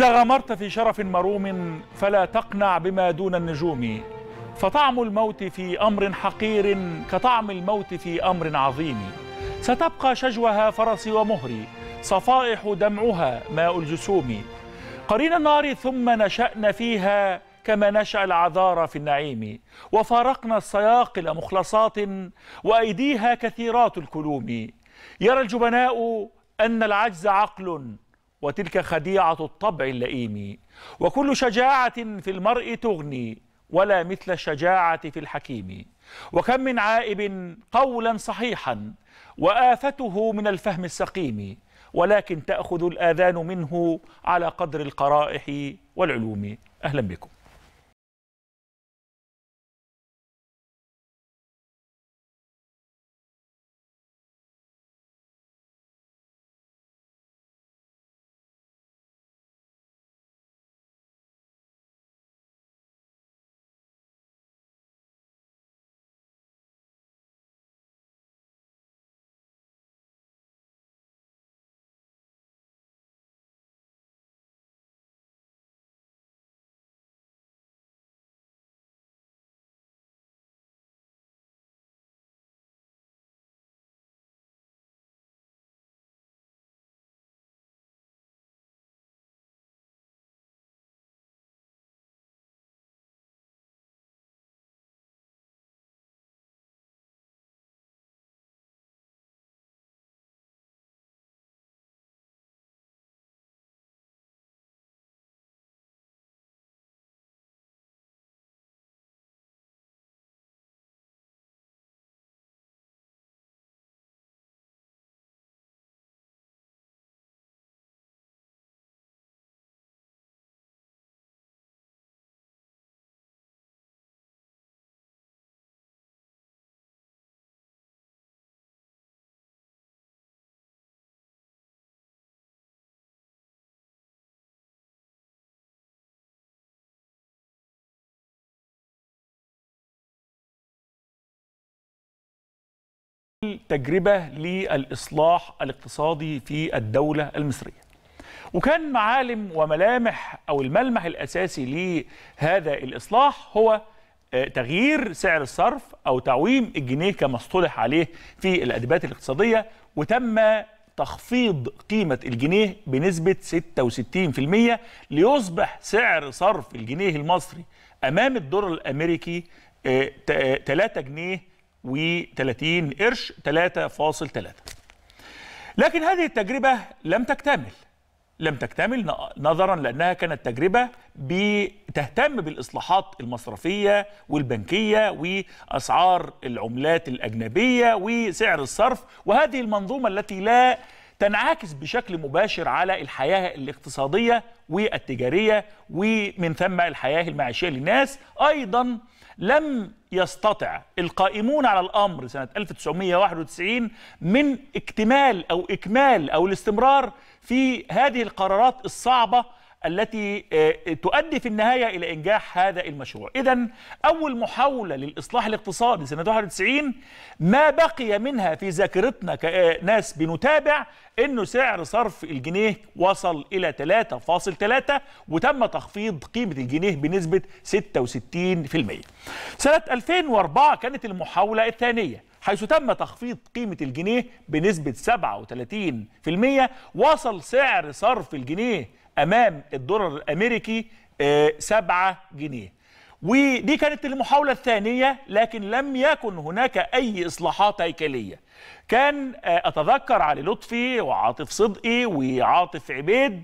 إذا غمرت في شرف مروم فلا تقنع بما دون النجوم فطعم الموت في أمر حقير كطعم الموت في أمر عظيم ستبقى شجوها فرسي ومهري صفائح دمعها ماء الجسوم قرين النار ثم نشأنا فيها كما نشأ العذار في النعيم وفارقنا الصياقل مخلصات وأيديها كثيرات الكلوم يرى الجبناء أن العجز عقل وتلك خديعة الطبع اللئيم وكل شجاعة في المرء تغني ولا مثل الشجاعة في الحكيم وكم من عائب قولا صحيحا وآفته من الفهم السقيم ولكن تأخذ الآذان منه على قدر القرائح والعلوم أهلا بكم تجربة للإصلاح الاقتصادي في الدولة المصرية وكان معالم وملامح أو الملمح الأساسي لهذا الإصلاح هو آه، تغيير سعر الصرف أو تعويم الجنيه كما اصطلح عليه في الأدبات الاقتصادية وتم تخفيض قيمة الجنيه بنسبة 66% ليصبح سعر صرف الجنيه المصري أمام الدولار الأمريكي 3 آه، جنيه و30 قرش 3.3 لكن هذه التجربة لم تكتمل لم تكتمل نظرا لأنها كانت تجربة بتهتم بالإصلاحات المصرفية والبنكية وأسعار العملات الأجنبية وسعر الصرف وهذه المنظومة التي لا تنعكس بشكل مباشر على الحياة الاقتصادية والتجارية ومن ثم الحياة المعيشية للناس أيضاً لم يستطع القائمون على الأمر سنة 1991 من اكتمال أو إكمال أو الاستمرار في هذه القرارات الصعبة التي آه، تؤدي في النهاية إلى إنجاح هذا المشروع إذا أول محاولة للإصلاح الاقتصادي سنة 91 ما بقي منها في ذاكرتنا كناس بنتابع أنه سعر صرف الجنيه وصل إلى 3.3 وتم تخفيض قيمة الجنيه بنسبة 66% سنة 2004 كانت المحاولة الثانية حيث تم تخفيض قيمة الجنيه بنسبة 37% وصل سعر صرف الجنيه امام الدولار الامريكي 7 آه، جنيه ودي كانت المحاولة الثانية لكن لم يكن هناك أي إصلاحات هيكلية كان آه، أتذكر علي لطفي وعاطف صدقي وعاطف عبيد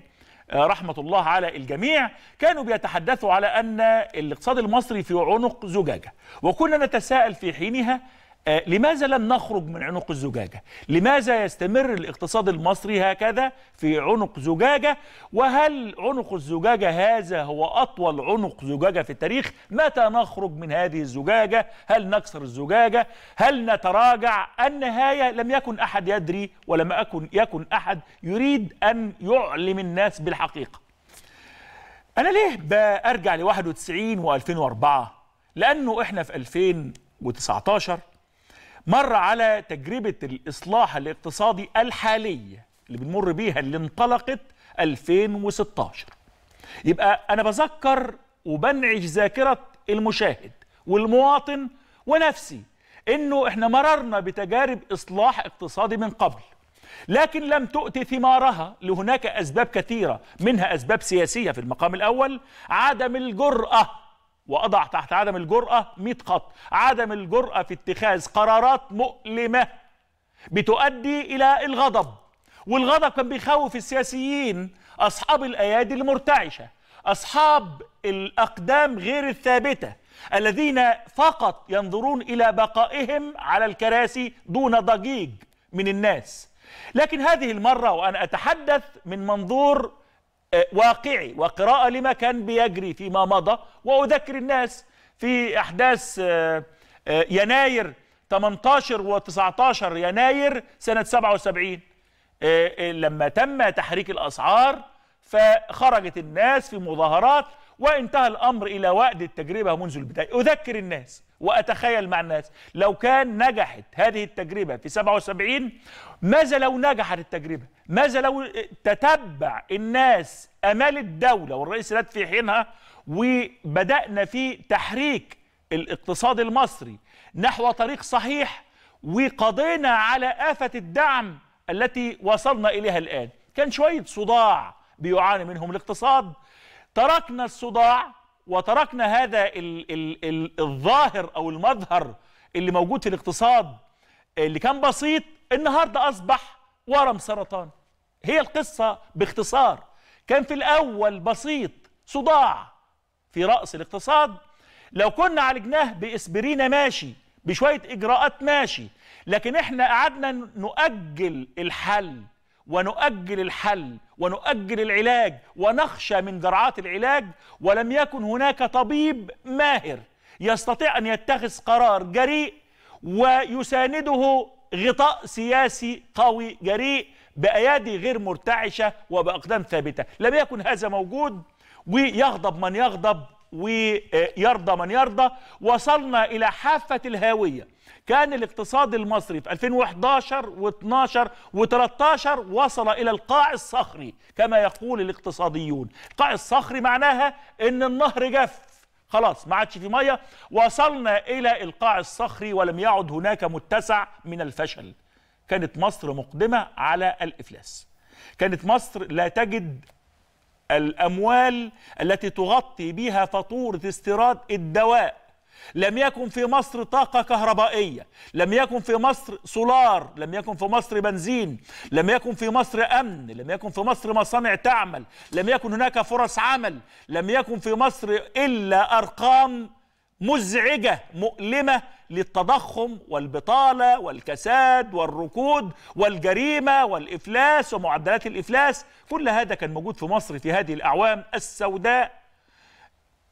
آه، رحمة الله على الجميع كانوا بيتحدثوا على أن الاقتصاد المصري في عنق زجاجة وكنا نتساءل في حينها آه، لماذا لم نخرج من عنق الزجاجة؟ لماذا يستمر الاقتصاد المصري هكذا في عنق زجاجة؟ وهل عنق الزجاجة هذا هو أطول عنق زجاجة في التاريخ؟ متى نخرج من هذه الزجاجة؟ هل نكسر الزجاجة؟ هل نتراجع؟ النهاية لم يكن أحد يدري ولم أكن يكن أحد يريد أن يعلم الناس بالحقيقة أنا ليه بأرجع ل 91 و2004؟ لأنه إحنا في 2019 مر على تجربة الإصلاح الاقتصادي الحالية اللي بنمر بيها اللي انطلقت 2016 يبقى أنا بذكر وبنعش ذاكرة المشاهد والمواطن ونفسي إنه إحنا مررنا بتجارب إصلاح اقتصادي من قبل لكن لم تؤتي ثمارها لهناك أسباب كثيرة منها أسباب سياسية في المقام الأول عدم الجرأة واضع تحت عدم الجرأه 100 خط عدم الجرأه في اتخاذ قرارات مؤلمه بتؤدي الى الغضب والغضب كان بيخوف السياسيين اصحاب الايادي المرتعشه اصحاب الاقدام غير الثابته الذين فقط ينظرون الى بقائهم على الكراسي دون ضجيج من الناس لكن هذه المره وانا اتحدث من منظور آه، واقعي وقراءة لما كان بيجري فيما مضى وأذكر الناس في أحداث آه، آه، يناير 18 و19 يناير سنة 77 لما تم تحريك الأسعار فخرجت الناس في مظاهرات وانتهى الأمر إلى وأد التجربة منذ البداية أذكر الناس وأتخيل مع الناس لو كان نجحت هذه التجربة في 77 ماذا لو نجحت التجربة ماذا لو تتبع الناس أمال الدولة والرئيس رد في حينها وبدأنا في تحريك الاقتصاد المصري نحو طريق صحيح وقضينا على آفة الدعم التي وصلنا إليها الآن كان شوية صداع بيعاني منهم الاقتصاد تركنا الصداع وتركنا هذا الـ الـ الـ الظاهر او المظهر اللي موجود في الاقتصاد اللي كان بسيط النهارده اصبح ورم سرطان هي القصه باختصار كان في الاول بسيط صداع في راس الاقتصاد لو كنا عالجناه باسبرينا ماشي بشويه اجراءات ماشي لكن احنا قعدنا نؤجل الحل ونؤجل الحل ونؤجل العلاج ونخشى من جرعات العلاج ولم يكن هناك طبيب ماهر يستطيع أن يتخذ قرار جريء ويسانده غطاء سياسي قوي جريء بأيادي غير مرتعشة وبأقدام ثابتة لم يكن هذا موجود ويغضب من يغضب ويرضى من يرضى وصلنا إلى حافة الهاوية كان الاقتصاد المصري في 2011 و12 و13 وصل إلى القاع الصخري كما يقول الاقتصاديون القاع الصخري معناها أن النهر جف خلاص ما عادش في ميه وصلنا الى القاع الصخري ولم يعد هناك متسع من الفشل كانت مصر مقدمه على الافلاس كانت مصر لا تجد الأموال التي تغطي بها فاتورة استيراد الدواء لم يكن في مصر طاقة كهربائية لم يكن في مصر سولار لم يكن في مصر بنزين لم يكن في مصر أمن لم يكن في مصر مصانع تعمل لم يكن هناك فرص عمل لم يكن في مصر إلا أرقام مزعجة مؤلمة للتضخم والبطالة والكساد والركود والجريمة والإفلاس ومعدلات الإفلاس كل هذا كان موجود في مصر في هذه الأعوام السوداء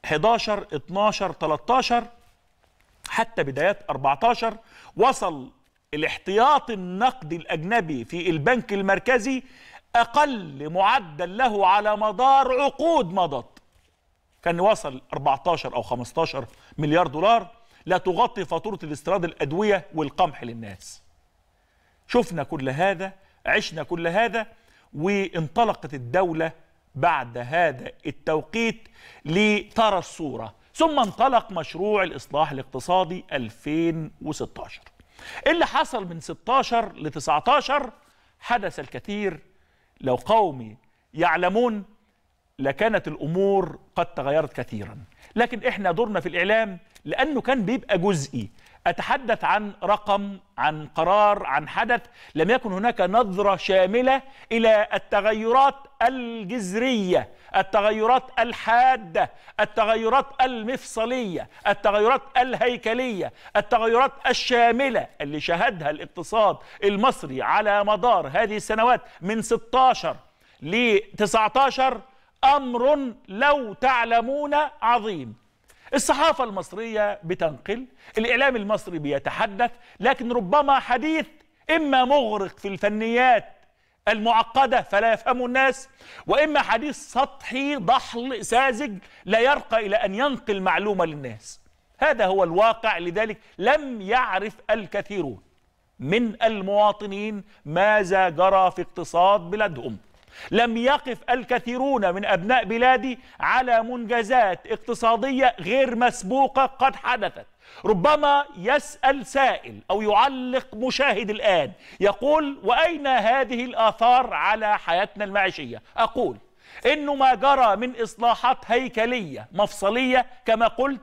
11 12 13 حتى بدايات 14 وصل الاحتياط النقدي الأجنبي في البنك المركزي أقل معدل له على مدار عقود مضت كان وصل 14 أو 15 مليار دولار لا تغطي فاتورة الاستيراد الأدوية والقمح للناس شفنا كل هذا عشنا كل هذا وانطلقت الدولة بعد هذا التوقيت لترى الصورة ثم انطلق مشروع الإصلاح الاقتصادي 2016 اللي حصل من 16 ل 19 حدث الكثير لو قومي يعلمون لكانت الأمور قد تغيرت كثيرا لكن إحنا دورنا في الإعلام لأنه كان بيبقى جزئي أتحدث عن رقم عن قرار عن حدث لم يكن هناك نظرة شاملة إلى التغيرات الجذرية التغيرات الحادة التغيرات المفصلية التغيرات الهيكلية التغيرات الشاملة اللي شهدها الاقتصاد المصري على مدار هذه السنوات من 16 ل 19 أمر لو تعلمون عظيم الصحافة المصرية بتنقل الإعلام المصري بيتحدث لكن ربما حديث إما مغرق في الفنيات المعقدة فلا يفهم الناس وإما حديث سطحي ضحل ساذج لا يرقى إلى أن ينقل معلومة للناس هذا هو الواقع لذلك لم يعرف الكثيرون من المواطنين ماذا جرى في اقتصاد بلادهم لم يقف الكثيرون من أبناء بلادي على منجزات اقتصادية غير مسبوقة قد حدثت ربما يسأل سائل أو يعلق مشاهد الآن يقول وأين هذه الآثار على حياتنا المعيشية أقول إنه ما جرى من إصلاحات هيكلية مفصلية كما قلت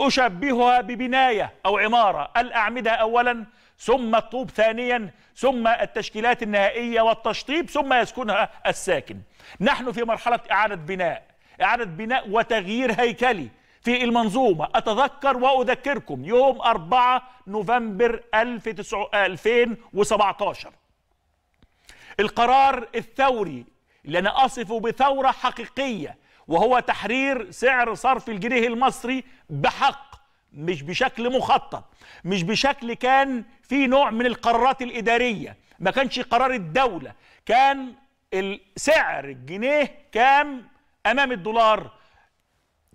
أشبهها ببناية أو عمارة الأعمدة أولا ثم الطوب ثانيا ثم التشكيلات النهائية والتشطيب ثم يسكنها الساكن نحن في مرحلة إعادة بناء إعادة بناء وتغيير هيكلي في المنظومة أتذكر وأذكركم يوم 4 نوفمبر 2017 القرار الثوري اللي أنا أصفه بثورة حقيقية وهو تحرير سعر صرف الجنيه المصري بحق مش بشكل مخطط مش بشكل كان في نوع من القرارات الإدارية ما كانش قرار الدولة كان سعر الجنيه كام أمام الدولار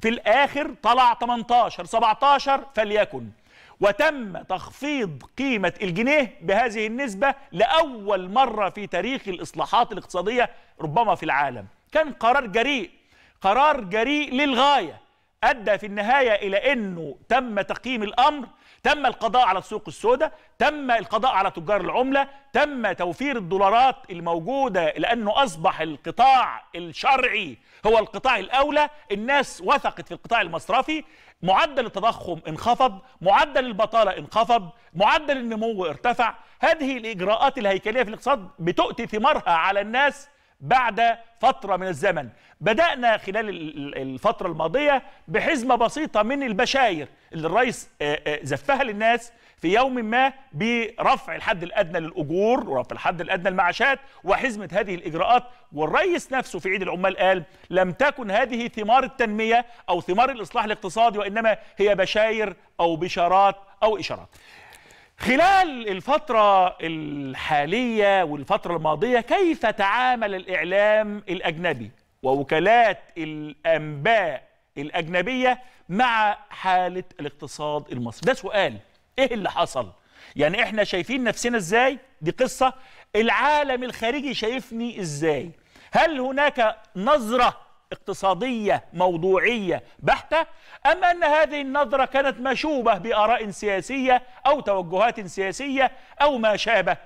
في الآخر طلع 18 17 فليكن وتم تخفيض قيمة الجنيه بهذه النسبة لأول مرة في تاريخ الإصلاحات الاقتصادية ربما في العالم كان قرار جريء قرار جريء للغاية ادى في النهايه الى انه تم تقييم الامر تم القضاء على السوق السوداء تم القضاء على تجار العمله تم توفير الدولارات الموجوده لانه اصبح القطاع الشرعي هو القطاع الاولى الناس وثقت في القطاع المصرفي معدل التضخم انخفض معدل البطاله انخفض معدل النمو ارتفع هذه الاجراءات الهيكليه في الاقتصاد بتؤتي ثمارها على الناس بعد فترة من الزمن بدأنا خلال الفترة الماضية بحزمة بسيطة من البشاير اللي الرئيس آه، آه، زفها للناس في يوم ما برفع الحد الادنى للاجور ورفع الحد الادنى للمعاشات وحزمه هذه الاجراءات والرئيس نفسه في عيد العمال قال لم تكن هذه ثمار التنميه او ثمار الاصلاح الاقتصادي وانما هي بشاير او بشارات او اشارات خلال الفترة الحالية والفترة الماضية كيف تعامل الإعلام الأجنبي ووكالات الأنباء الأجنبية مع حالة الاقتصاد المصري ده سؤال إيه اللي حصل يعني إحنا شايفين نفسنا إزاي دي قصة العالم الخارجي شايفني إزاي هل هناك نظرة اقتصادية موضوعية بحتة أم أن هذه النظرة كانت مشوبة بآراء سياسية أو توجهات سياسية أو ما شابه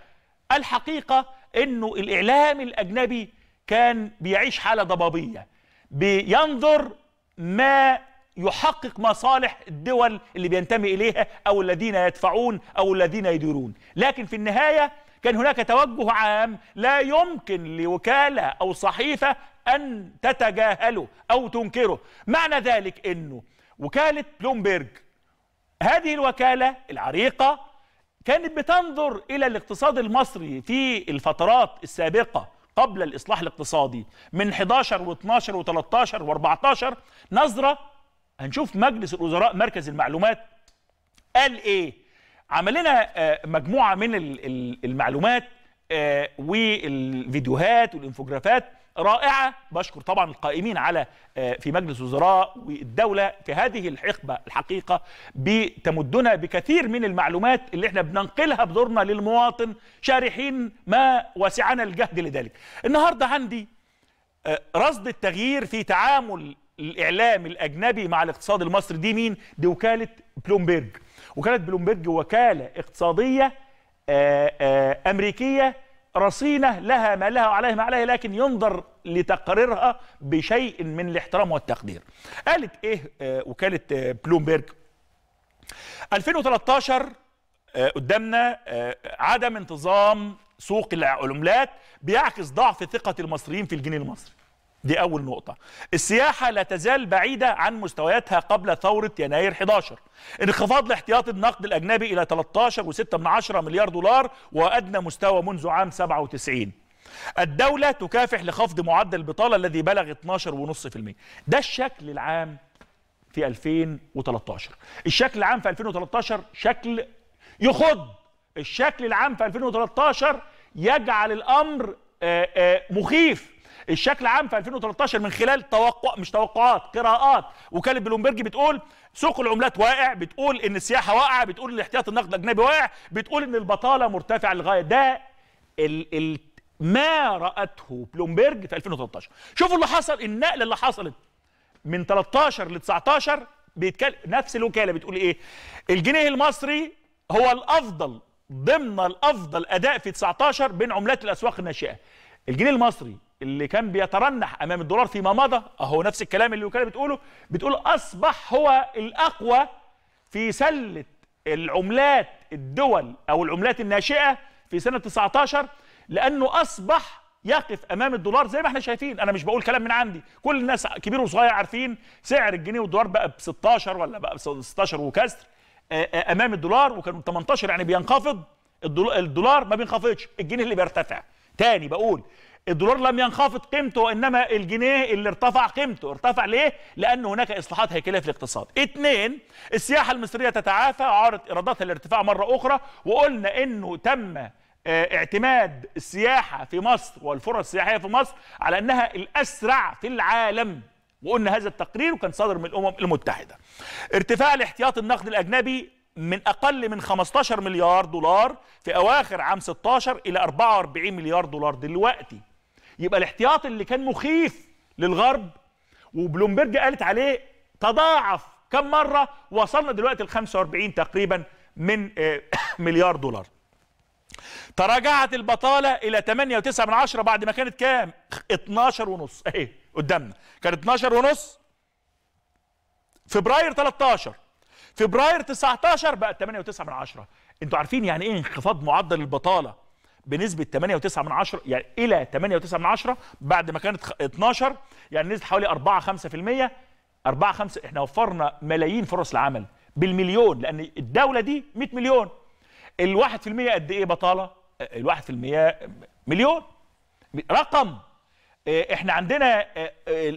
الحقيقة أنه الإعلام الأجنبي كان بيعيش حالة ضبابية بينظر ما يحقق مصالح الدول اللي بينتمي إليها أو الذين يدفعون أو الذين يديرون لكن في النهاية كان هناك توجه عام لا يمكن لوكالة أو صحيفة أن تتجاهله أو تنكره معنى ذلك أنه وكالة بلومبرج هذه الوكالة العريقة كانت بتنظر إلى الاقتصاد المصري في الفترات السابقة قبل الإصلاح الاقتصادي من 11 و12 و13 و14 نظرة هنشوف مجلس الوزراء مركز المعلومات قال إيه عمل لنا آه، مجموعة من المعلومات آه، والفيديوهات والإنفوجرافات رائعه بشكر طبعا القائمين على آه، في مجلس وزراء والدوله في هذه الحقبه الحقيقه بتمدنا بكثير من المعلومات اللي احنا بننقلها بدورنا للمواطن شارحين ما وسعنا الجهد لذلك. النهارده عندي آه، رصد التغيير في تعامل الاعلام الاجنبي مع الاقتصاد المصري دي مين؟ دي وكاله بلومبيرج. وكاله بلومبيرج وكاله اقتصاديه آه، امريكيه رصينة لها ما لها وعليها ما عليها لكن ينظر لتقريرها بشيء من الاحترام والتقدير قالت ايه آه، وكالة آه، بلومبيرج 2013 آه، قدامنا عدم انتظام سوق العملات بيعكس ضعف ثقة المصريين في الجنيه المصري دي أول نقطة السياحة لا تزال بعيدة عن مستوياتها قبل ثورة يناير 11 انخفاض الاحتياط النقد الأجنبي إلى 13.6 مليار دولار وأدنى مستوى منذ عام 97 الدولة تكافح لخفض معدل البطالة الذي بلغ 12.5% ده الشكل العام في 2013 الشكل العام في 2013 شكل يخض الشكل العام في 2013 يجعل الأمر آه، آه، مخيف الشكل عام في 2013 من خلال توقع مش توقعات قراءات وكاله بلومبرج بتقول سوق العملات واقع بتقول ان السياحه واقعه بتقول ان احتياط النقد الاجنبي واقع بتقول ان البطاله مرتفعه للغايه ده ال ال ما راته بلومبرج في 2013 شوفوا اللي حصل النقله اللي حصلت من 13 ل 19 بيتكلم نفس الوكاله بتقول ايه الجنيه المصري هو الافضل ضمن الافضل اداء في 19 بين عملات الاسواق الناشئه الجنيه المصري اللي كان بيترنح امام الدولار فيما مضى اهو نفس الكلام اللي الوكاله بتقوله بتقول اصبح هو الاقوى في سله العملات الدول او العملات الناشئه في سنه 19 لانه اصبح يقف امام الدولار زي ما احنا شايفين انا مش بقول كلام من عندي كل الناس كبير وصغير عارفين سعر الجنيه والدولار بقى ب 16 ولا بقى ب 16 وكسر امام الدولار وكان 18 يعني بينخفض الدولار ما بينخفضش الجنيه اللي بيرتفع تاني بقول الدولار لم ينخفض قيمته وانما الجنيه اللي ارتفع قيمته ارتفع ليه لان هناك اصلاحات هيكليه في الاقتصاد اثنين السياحه المصريه تتعافى عارض ايراداتها الارتفاع مره اخرى وقلنا انه تم آه، اعتماد السياحه في مصر والفرص السياحيه في مصر على انها الاسرع في العالم وقلنا هذا التقرير وكان صادر من الامم المتحده ارتفاع الاحتياط النقد الاجنبي من اقل من 15 مليار دولار في اواخر عام 16 الى 44 مليار دولار دلوقتي يبقى الاحتياط اللي كان مخيف للغرب وبلومبرج قالت عليه تضاعف كم مرة وصلنا دلوقتي ل 45 تقريبا من آه، مليار دولار تراجعت البطالة إلى 8.9 من عشرة بعد ما كانت كام 12 ونص اهي قدامنا كانت 12 ونص فبراير 13 فبراير 19 بقت 8.9 من عشرة انتوا عارفين يعني ايه انخفاض معدل البطالة بنسبه 8.9 من يعني الى 8.9 من بعد ما كانت 12 يعني نزلت حوالي 4 5% 4 5 احنا وفرنا ملايين فرص العمل بالمليون لان الدوله دي 100 مليون ال1% قد ايه بطاله؟ ال1% مليون رقم آه، احنا عندنا آه، آه،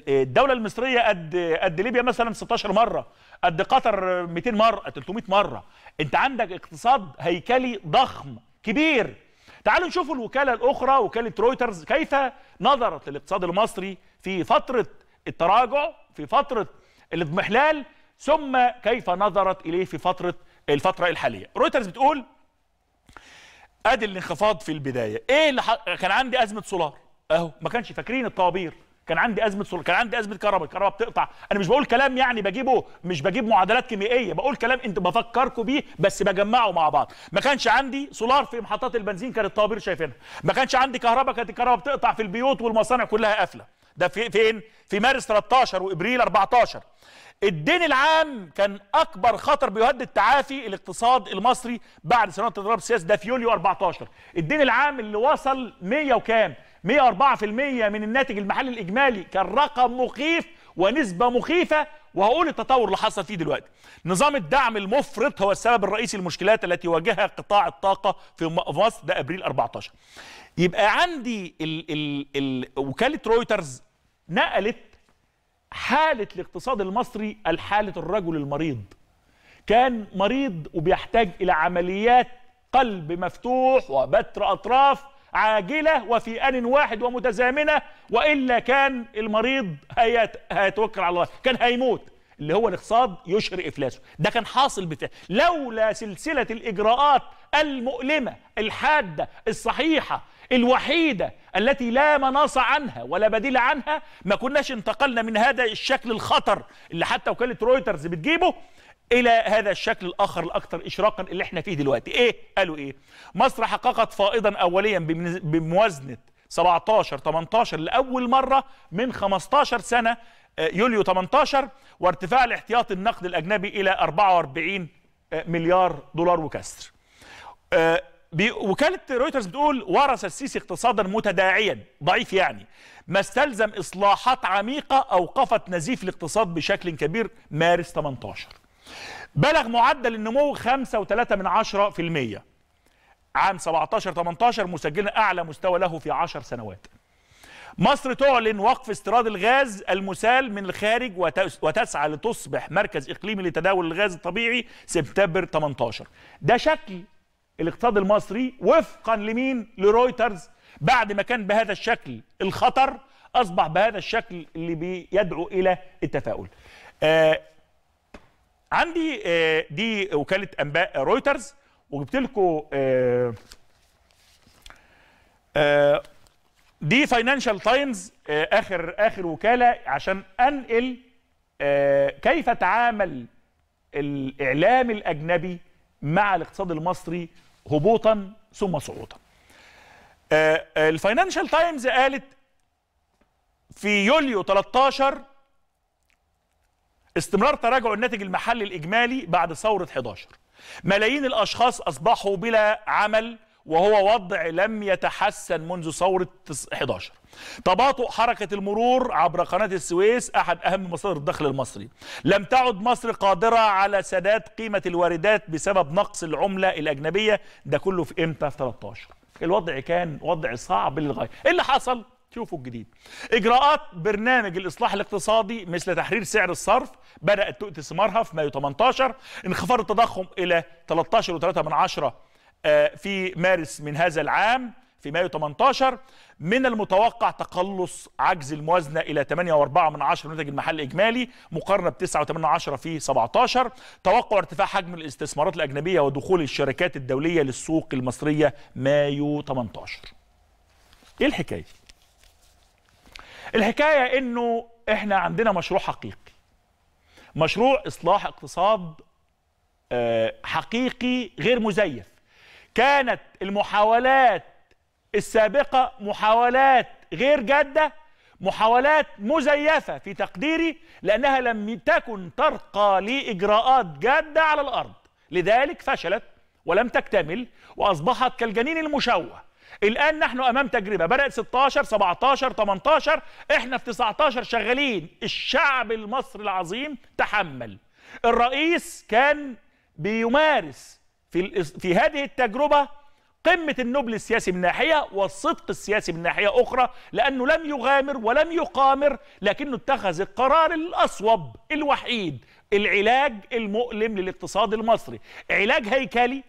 الدوله المصريه قد قد ليبيا مثلا 16 مره قد قطر 200 مره 300 مره انت عندك اقتصاد هيكلي ضخم كبير تعالوا نشوفوا الوكالة الأخرى وكالة رويترز كيف نظرت للاقتصاد المصري في فترة التراجع في فترة الاضمحلال ثم كيف نظرت إليه في فترة الفترة الحالية رويترز بتقول ادي الانخفاض في البدايه ايه اللي كان عندي ازمه سولار اهو ما كانش فاكرين الطوابير كان عندي ازمه صل... كان عندي ازمه كهرباء الكهرباء بتقطع انا مش بقول كلام يعني بجيبه مش بجيب معادلات كيميائيه بقول كلام انت بفكركم بيه بس بجمعه مع بعض ما كانش عندي سولار في محطات البنزين كانت الطوابير شايفينها ما كانش عندي كهرباء كانت الكهرباء بتقطع في البيوت والمصانع كلها قافله ده في فين في مارس 13 وابريل 14 الدين العام كان اكبر خطر بيهدد تعافي الاقتصاد المصري بعد سنوات اضراب السياسي ده في يوليو 14 الدين العام اللي وصل 100 وكام 104% من الناتج المحلي الاجمالي كان رقم مخيف ونسبه مخيفه وهقول التطور اللي حصل فيه دلوقتي نظام الدعم المفرط هو السبب الرئيسي للمشكلات التي واجهها قطاع الطاقه في مصر ده ابريل 14 يبقى عندي ال ال ال وكاله رويترز نقلت حاله الاقتصاد المصري لحاله الرجل المريض كان مريض وبيحتاج الى عمليات قلب مفتوح وبتر اطراف عاجلة وفي آن واحد ومتزامنة وإلا كان المريض هيتوكل على الله كان هيموت اللي هو الاقتصاد يشر إفلاسه ده كان حاصل بتاع لولا سلسلة الإجراءات المؤلمة الحادة الصحيحة الوحيدة التي لا مناص عنها ولا بديل عنها ما كناش انتقلنا من هذا الشكل الخطر اللي حتى وكالة رويترز بتجيبه الى هذا الشكل الاخر الاكثر اشراقا اللي احنا فيه دلوقتي ايه قالوا ايه مصر حققت فائضا اوليا بموازنه 17 18 لاول مره من 15 سنه آه، يوليو 18 وارتفاع الاحتياط النقد الاجنبي الى 44 آه، مليار دولار وكسر آه، وكاله رويترز بتقول ورث السيسي اقتصادا متداعيا ضعيف يعني ما استلزم اصلاحات عميقه اوقفت نزيف الاقتصاد بشكل كبير مارس 18 بلغ معدل النمو 5.3% عام 17 18 مسجلنا اعلى مستوى له في 10 سنوات مصر تعلن وقف استيراد الغاز المسال من الخارج وتسعى لتصبح مركز اقليمي لتداول الغاز الطبيعي سبتمبر 18 ده شكل الاقتصاد المصري وفقا لمين لرويترز بعد ما كان بهذا الشكل الخطر اصبح بهذا الشكل اللي بيدعو الى التفاؤل آه عندي آه، دي وكاله انباء رويترز وجبت لكم آه، آه، دي فاينانشال تايمز اخر اخر وكاله عشان انقل كيف تعامل الاعلام الاجنبي مع الاقتصاد المصري هبوطا ثم صعودا الفاينانشال تايمز قالت في يوليو 13 استمرار تراجع الناتج المحلي الإجمالي بعد ثورة 11 ملايين الأشخاص أصبحوا بلا عمل وهو وضع لم يتحسن منذ ثورة 11 تباطؤ حركة المرور عبر قناة السويس أحد أهم مصادر الدخل المصري لم تعد مصر قادرة على سداد قيمة الواردات بسبب نقص العملة الأجنبية ده كله في إمتى في 13 الوضع كان وضع صعب للغاية إيه اللي حصل؟ شوفوا الجديد إجراءات برنامج الإصلاح الاقتصادي مثل تحرير سعر الصرف بدأت تؤتي ثمارها في مايو 18 انخفاض التضخم إلى 13.3 آه، في مارس من هذا العام في مايو 18 من المتوقع تقلص عجز الموازنة إلى 8.4 الناتج المحلي الإجمالي مقارنة ب 9.8 في 17 توقع ارتفاع حجم الاستثمارات الأجنبية ودخول الشركات الدولية للسوق المصرية مايو 18 إيه الحكاية؟ الحكايه انه احنا عندنا مشروع حقيقي مشروع اصلاح اقتصاد آه، حقيقي غير مزيف كانت المحاولات السابقه محاولات غير جاده محاولات مزيفه في تقديري لانها لم تكن ترقى لاجراءات جاده على الارض لذلك فشلت ولم تكتمل واصبحت كالجنين المشوه الان نحن امام تجربه بدات 16 17 18 احنا في 19 شغالين الشعب المصري العظيم تحمل الرئيس كان بيمارس في في هذه التجربه قمه النبل السياسي من ناحيه والصدق السياسي من ناحيه اخرى لانه لم يغامر ولم يقامر لكنه اتخذ القرار الاصوب الوحيد العلاج المؤلم للاقتصاد المصري علاج هيكلي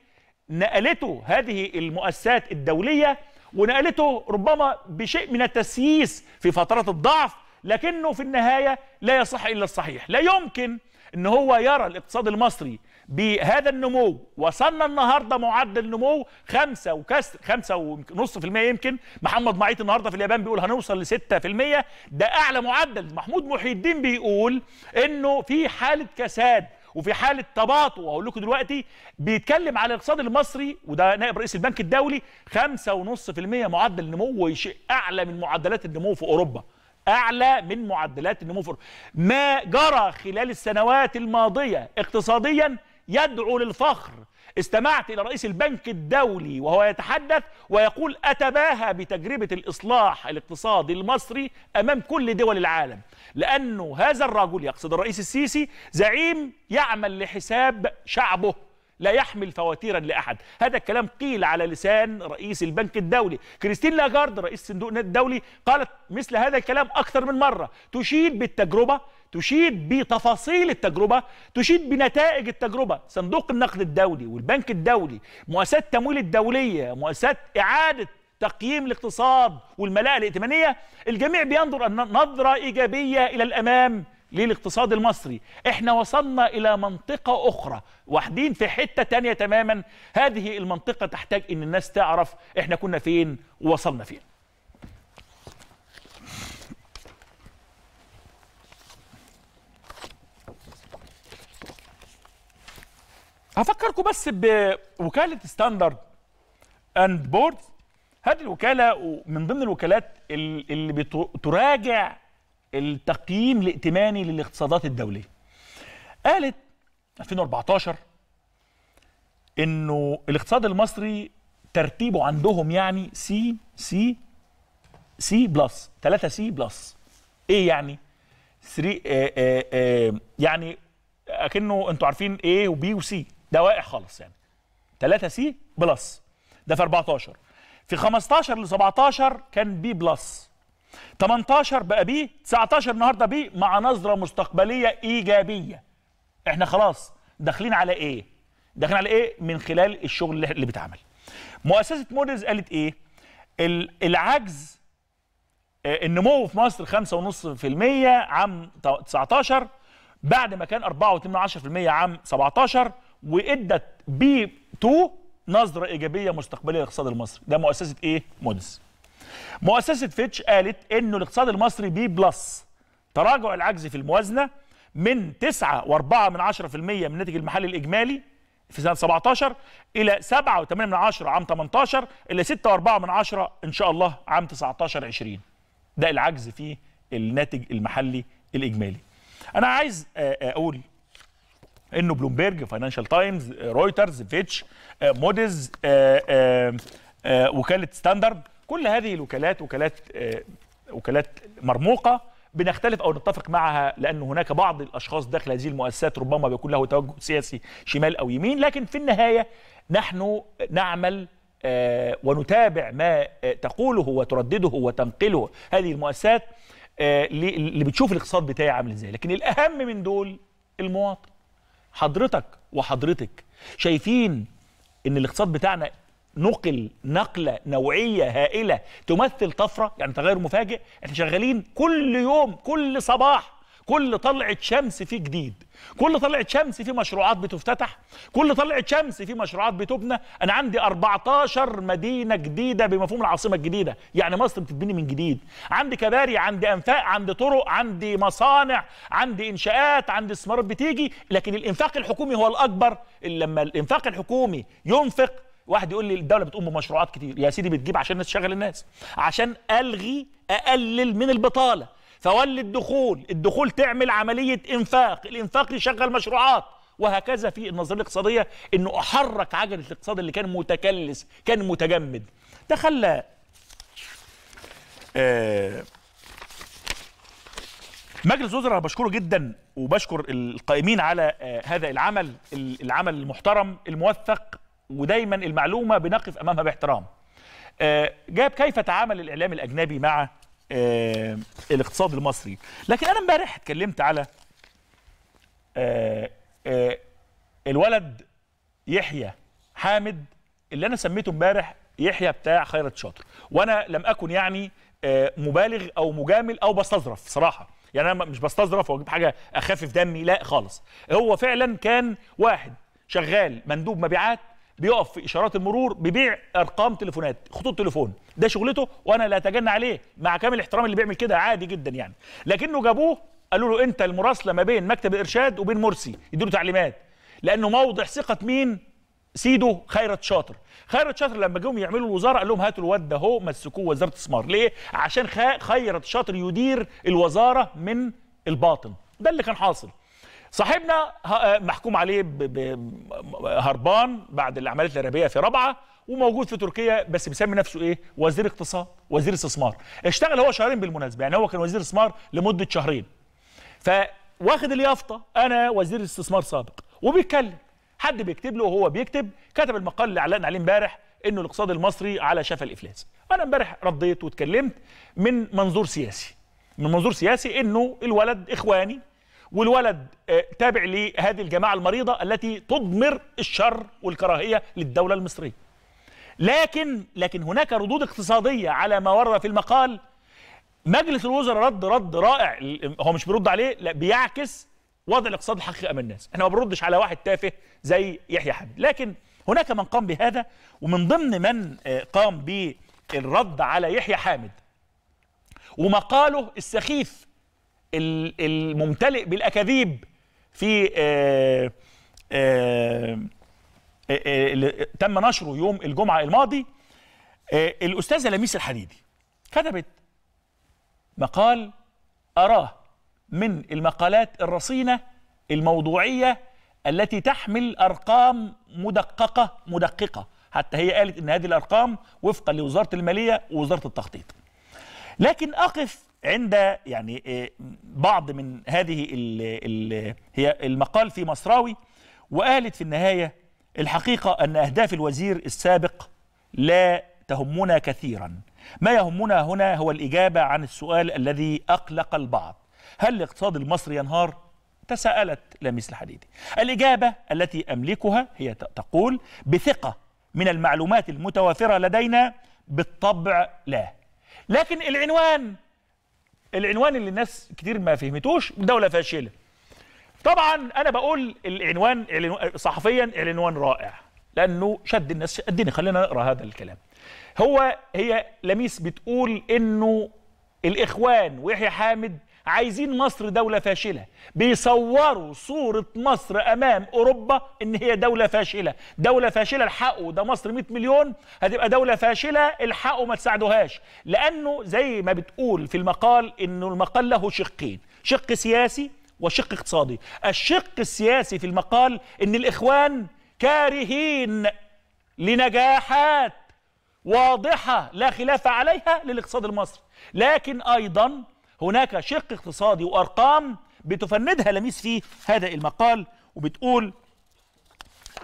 نقلته هذه المؤسسات الدولية ونقلته ربما بشيء من التسييس في فترات الضعف لكنه في النهاية لا يصح إلا الصحيح لا يمكن ان هو يرى الاقتصاد المصري بهذا النمو وصلنا النهارده معدل نمو خمسة وكسر خمسة ونص في المية يمكن محمد معيط النهارده في اليابان بيقول هنوصل ل 6% ده اعلى معدل محمود محي الدين بيقول انه في حاله كساد وفي حاله تباطؤ وهقول لكم دلوقتي بيتكلم على الاقتصاد المصري وده نائب رئيس البنك الدولي 5.5% معدل نمو وشيء اعلى من معدلات النمو في اوروبا اعلى من معدلات النمو في أوروبا. ما جرى خلال السنوات الماضيه اقتصاديا يدعو للفخر استمعت إلى رئيس البنك الدولي وهو يتحدث ويقول أتباهى بتجربة الإصلاح الاقتصادي المصري أمام كل دول العالم لأنه هذا الرجل يقصد الرئيس السيسي زعيم يعمل لحساب شعبه لا يحمل فواتيرا لأحد هذا الكلام قيل على لسان رئيس البنك الدولي كريستين لاجارد رئيس الصندوق الدولي قالت مثل هذا الكلام أكثر من مرة تشيد بالتجربة تشيد بتفاصيل التجربة تشيد بنتائج التجربة صندوق النقد الدولي والبنك الدولي مؤسسات التمويل الدولية مؤسسات إعادة تقييم الاقتصاد والملاءة الائتمانية الجميع بينظر نظرة إيجابية إلى الأمام للاقتصاد المصري احنا وصلنا الى منطقة اخرى واحدين في حتة تانية تماما هذه المنطقة تحتاج ان الناس تعرف احنا كنا فين ووصلنا فين هفكركم بس بوكاله ستاندرد اند بورد هذه الوكاله من ضمن الوكالات اللي بتراجع التقييم الائتماني للاقتصادات الدوليه قالت 2014 انه الاقتصاد المصري ترتيبه عندهم يعني سي سي سي بلس 3 سي بلس ايه يعني 3 آآ يعني اكنه انتوا عارفين ايه وبي وسي ده واقع خالص يعني 3 سي بلس ده في 14 في 15 ل 17 كان بي بلس 18 بقى بي 19 النهارده بي مع نظره مستقبليه ايجابيه احنا خلاص داخلين على ايه داخلين على ايه من خلال الشغل اللي بيتعمل مؤسسه مودلز قالت ايه العجز آه، النمو في مصر 5.5% عام 19 بعد ما كان 4.2% عام 17 وادت بي 2 نظره ايجابيه مستقبليه للاقتصاد المصري ده مؤسسه ايه مودس مؤسسه فيتش قالت انه الاقتصاد المصري بي بلس تراجع العجز في الموازنه من 9.4 من الناتج المحلي الاجمالي في سنه 17 الى 7.8 من عام 18 الى 6.4 من ان شاء الله عام 19 20 ده العجز في الناتج المحلي الاجمالي انا عايز آه، آه، اقول انه بلومبرج فاينانشال تايمز رويترز فيتش آه، موديز آه، آه، وكاله ستاندرد كل هذه الوكالات وكالات وكالات مرموقه بنختلف او نتفق معها لان هناك بعض الاشخاص داخل هذه المؤسسات ربما بيكون له توجه سياسي شمال او يمين لكن في النهايه نحن نعمل ونتابع ما تقوله وتردده وتنقله هذه المؤسسات اللي بتشوف الاقتصاد بتاعي عامل ازاي لكن الاهم من دول المواطن حضرتك وحضرتك شايفين ان الاقتصاد بتاعنا نقل نقله نوعيه هائله تمثل طفره يعني تغير مفاجئ احنا شغالين كل يوم كل صباح كل طلعة شمس فيه جديد كل طلعة شمس فيه مشروعات بتفتتح كل طلعة شمس فيه مشروعات بتبنى أنا عندي 14 مدينة جديدة بمفهوم العاصمة الجديدة يعني مصر بتتبني من جديد عندي كباري عندي أنفاق عندي طرق عندي مصانع عندي إنشاءات عندي استثمارات بتيجي لكن الإنفاق الحكومي هو الأكبر لما الإنفاق الحكومي ينفق واحد يقول لي الدوله بتقوم بمشروعات كتير يا سيدي بتجيب عشان الناس تشغل الناس عشان الغي اقلل من البطاله فولي الدخول الدخول تعمل عملية إنفاق الإنفاق يشغل مشروعات وهكذا في النظرية الاقتصادية أنه أحرك عجلة الاقتصاد اللي كان متكلس كان متجمد تخلى آه مجلس الوزراء بشكره جدا وبشكر القائمين على آه، هذا العمل العمل المحترم الموثق ودايما المعلومه بنقف امامها باحترام آه، جاب كيف تعامل الاعلام الاجنبي مع آه، الاقتصاد المصري لكن انا امبارح اتكلمت على آه، آه، الولد يحيى حامد اللي انا سميته امبارح يحيى بتاع خيرت شاطر وانا لم اكن يعني مبالغ او مجامل او بستظرف صراحه يعني انا مش بستظرف واجيب حاجه اخفف دمي لا خالص هو فعلا كان واحد شغال مندوب مبيعات بيقف في اشارات المرور ببيع ارقام تليفونات خطوط تليفون ده شغلته وانا لا اتجنى عليه مع كامل الاحترام اللي بيعمل كده عادي جدا يعني لكنه جابوه قالوا له انت المراسله ما بين مكتب الارشاد وبين مرسي يديله تعليمات لانه موضع ثقه مين سيده خيرت شاطر خيرت شاطر لما جم يعملوا الوزاره قال لهم هاتوا الواد ده هو مسكوه وزاره استثمار ليه عشان خيرت شاطر يدير الوزاره من الباطن ده اللي كان حاصل صاحبنا آه، محكوم عليه هربان بعد الاعمال الارهابيه في رابعه وموجود في تركيا بس بيسمي نفسه ايه وزير اقتصاد وزير استثمار اشتغل هو شهرين بالمناسبه يعني هو كان وزير استثمار لمده شهرين فواخد اليافطه انا وزير استثمار سابق وبيتكلم حد بيكتب له وهو بيكتب كتب المقال اللي اعلنا عليه امبارح انه الاقتصاد المصري على شفا الافلاس انا امبارح رديت واتكلمت من منظور سياسي من منظور سياسي انه الولد اخواني والولد آه، تابع لهذه الجماعة المريضة التي تضمر الشر والكراهية للدولة المصرية لكن لكن هناك ردود اقتصادية على ما ورد في المقال مجلس الوزراء رد رد رائع هو مش بيرد عليه لا بيعكس وضع الاقتصاد الحقيقي امام الناس احنا ما بنردش على واحد تافه زي يحيى حميد لكن هناك من قام بهذا ومن ضمن من آه، قام بالرد على يحيى حامد ومقاله السخيف الممتلئ بالاكاذيب في آآ آه، آه، آه، تم نشره يوم الجمعه الماضي الاستاذه لميس الحديدي كتبت مقال اراه من المقالات الرصينه الموضوعيه التي تحمل ارقام مدققه مدققه حتى هي قالت ان هذه الارقام وفقا لوزاره الماليه ووزاره التخطيط لكن اقف عند يعني آه، بعض من هذه ال ال هي المقال في مصراوي وقالت في النهاية الحقيقة أن أهداف الوزير السابق لا تهمنا كثيرا ما يهمنا هنا هو الإجابة عن السؤال الذي أقلق البعض هل الاقتصاد المصري ينهار؟ تساءلت لميس الحديدي الإجابة التي أملكها هي تقول بثقة من المعلومات المتوافرة لدينا بالطبع لا لكن العنوان العنوان اللي الناس كتير ما فهمتوش دوله فاشله طبعا انا بقول العنوان صحفيا العنوان رائع لانه شد الناس اديني خلينا نقرا هذا الكلام هو هي لميس بتقول انه الاخوان ويحيى حامد عايزين مصر دولة فاشلة بيصوروا صورة مصر أمام أوروبا إن هي دولة فاشلة دولة فاشلة الحقوا ده مصر 100 مليون هتبقى دولة فاشلة الحقوا ما تساعدوهاش لأنه زي ما بتقول في المقال إنه المقال له شقين شق سياسي وشق اقتصادي الشق السياسي في المقال إن الإخوان كارهين لنجاحات واضحة لا خلاف عليها للاقتصاد المصري لكن أيضا هناك شق اقتصادي وارقام بتفندها لميس في هذا المقال وبتقول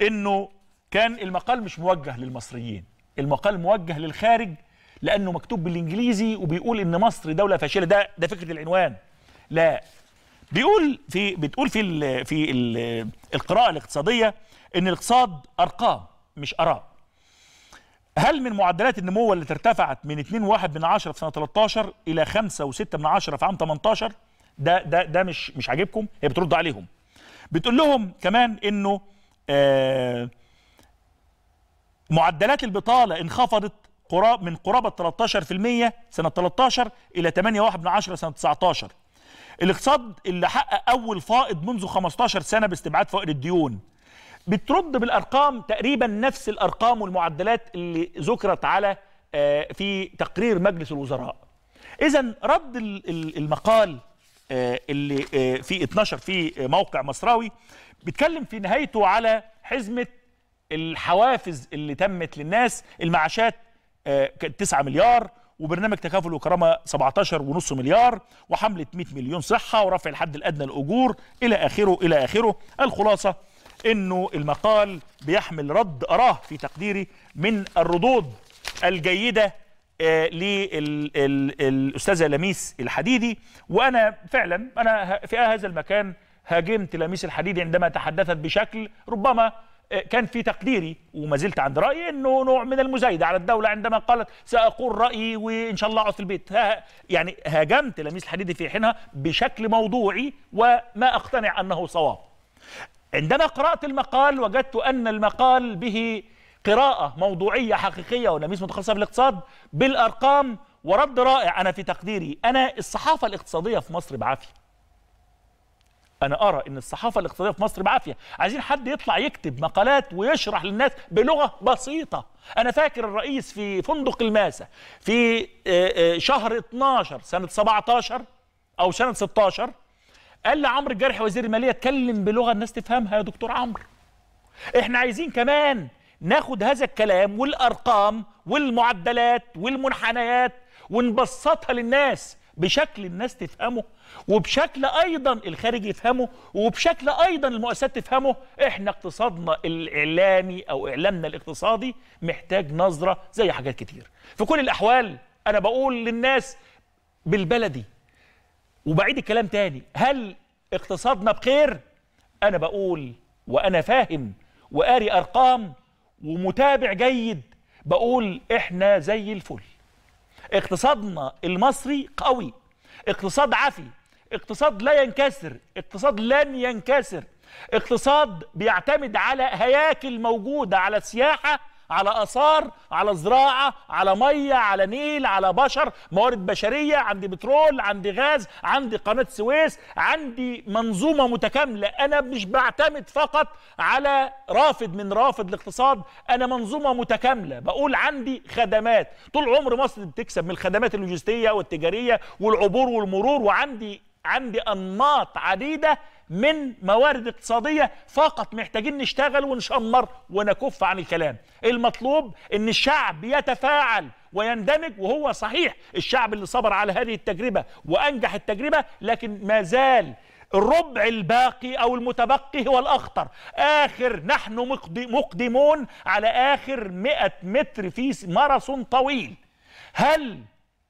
انه كان المقال مش موجه للمصريين المقال موجه للخارج لانه مكتوب بالانجليزي وبيقول ان مصر دوله فاشله ده ده فكره العنوان لا بيقول في بتقول في الـ في الـ القراءه الاقتصاديه ان الاقتصاد ارقام مش اراء هل من معدلات النمو اللي ارتفعت من 2.1 من 10 في سنه 13 الى 5.6 من 10 في عام 18 ده ده ده مش مش عاجبكم هي بترد عليهم بتقول لهم كمان انه آه معدلات البطاله انخفضت قراب من قرابه 13% سنه 13 الى 8.1 من 10 سنه 19 الاقتصاد اللي حقق اول فائض منذ 15 سنه باستبعاد فائض الديون بترد بالارقام تقريبا نفس الارقام والمعدلات اللي ذكرت على آه، في تقرير مجلس الوزراء اذا رد المقال آه، اللي آه، في 12 في موقع مصراوي بيتكلم في نهايته على حزمه الحوافز اللي تمت للناس المعاشات كانت 9 مليار وبرنامج تكافل وكرامه 17 ونص مليار وحمله 100 مليون صحه ورفع الحد الادنى للاجور الى اخره الى اخره الخلاصه انه المقال بيحمل رد اراه في تقديري من الردود الجيده آه، للاستاذه لميس الحديدي وانا فعلا انا في هذا المكان هاجمت لميس الحديدي عندما تحدثت بشكل ربما آه، كان في تقديري وما زلت عند رايي انه نوع من المزايده على الدوله عندما قالت ساقول رايي وان شاء الله اقعد في البيت ها يعني هاجمت لميس الحديدي في حينها بشكل موضوعي وما اقتنع انه صواب عندما قرأت المقال وجدت أن المقال به قراءة موضوعية حقيقية ونميذ متخصصة في الاقتصاد بالأرقام ورد رائع أنا في تقديري أنا الصحافة الاقتصادية في مصر بعافية أنا أرى أن الصحافة الاقتصادية في مصر بعافية عايزين حد يطلع يكتب مقالات ويشرح للناس بلغة بسيطة أنا فاكر الرئيس في فندق الماسة في آه، آه، شهر 12 سنة 17 أو سنة 16 قال لي عمرو الجارح وزير الماليه اتكلم بلغه الناس تفهمها يا دكتور عمرو احنا عايزين كمان ناخد هذا الكلام والارقام والمعدلات والمنحنيات ونبسطها للناس بشكل الناس تفهمه وبشكل ايضا الخارج يفهمه وبشكل ايضا المؤسسات تفهمه احنا اقتصادنا الاعلامي او اعلامنا الاقتصادي محتاج نظره زي حاجات كتير في كل الاحوال انا بقول للناس بالبلدي وبعيد الكلام تاني هل اقتصادنا بخير انا بقول وانا فاهم وقاري ارقام ومتابع جيد بقول احنا زي الفل اقتصادنا المصري قوي اقتصاد عافي اقتصاد لا ينكسر اقتصاد لن ينكسر اقتصاد بيعتمد على هياكل موجوده على السياحه على اثار على زراعه على ميه على نيل على بشر موارد بشريه عندي بترول عندي غاز عندي قناه سويس عندي منظومه متكامله انا مش بعتمد فقط على رافد من رافد الاقتصاد انا منظومه متكامله بقول عندي خدمات طول عمر مصر بتكسب من الخدمات اللوجستيه والتجاريه والعبور والمرور وعندي عندي انماط عديده من موارد اقتصادية فقط محتاجين نشتغل ونشمر ونكف عن الكلام المطلوب ان الشعب يتفاعل ويندمج وهو صحيح الشعب اللي صبر على هذه التجربة وأنجح التجربة لكن ما زال الربع الباقي أو المتبقي هو الأخطر آخر نحن مقدمون على آخر 100 متر في ماراثون طويل هل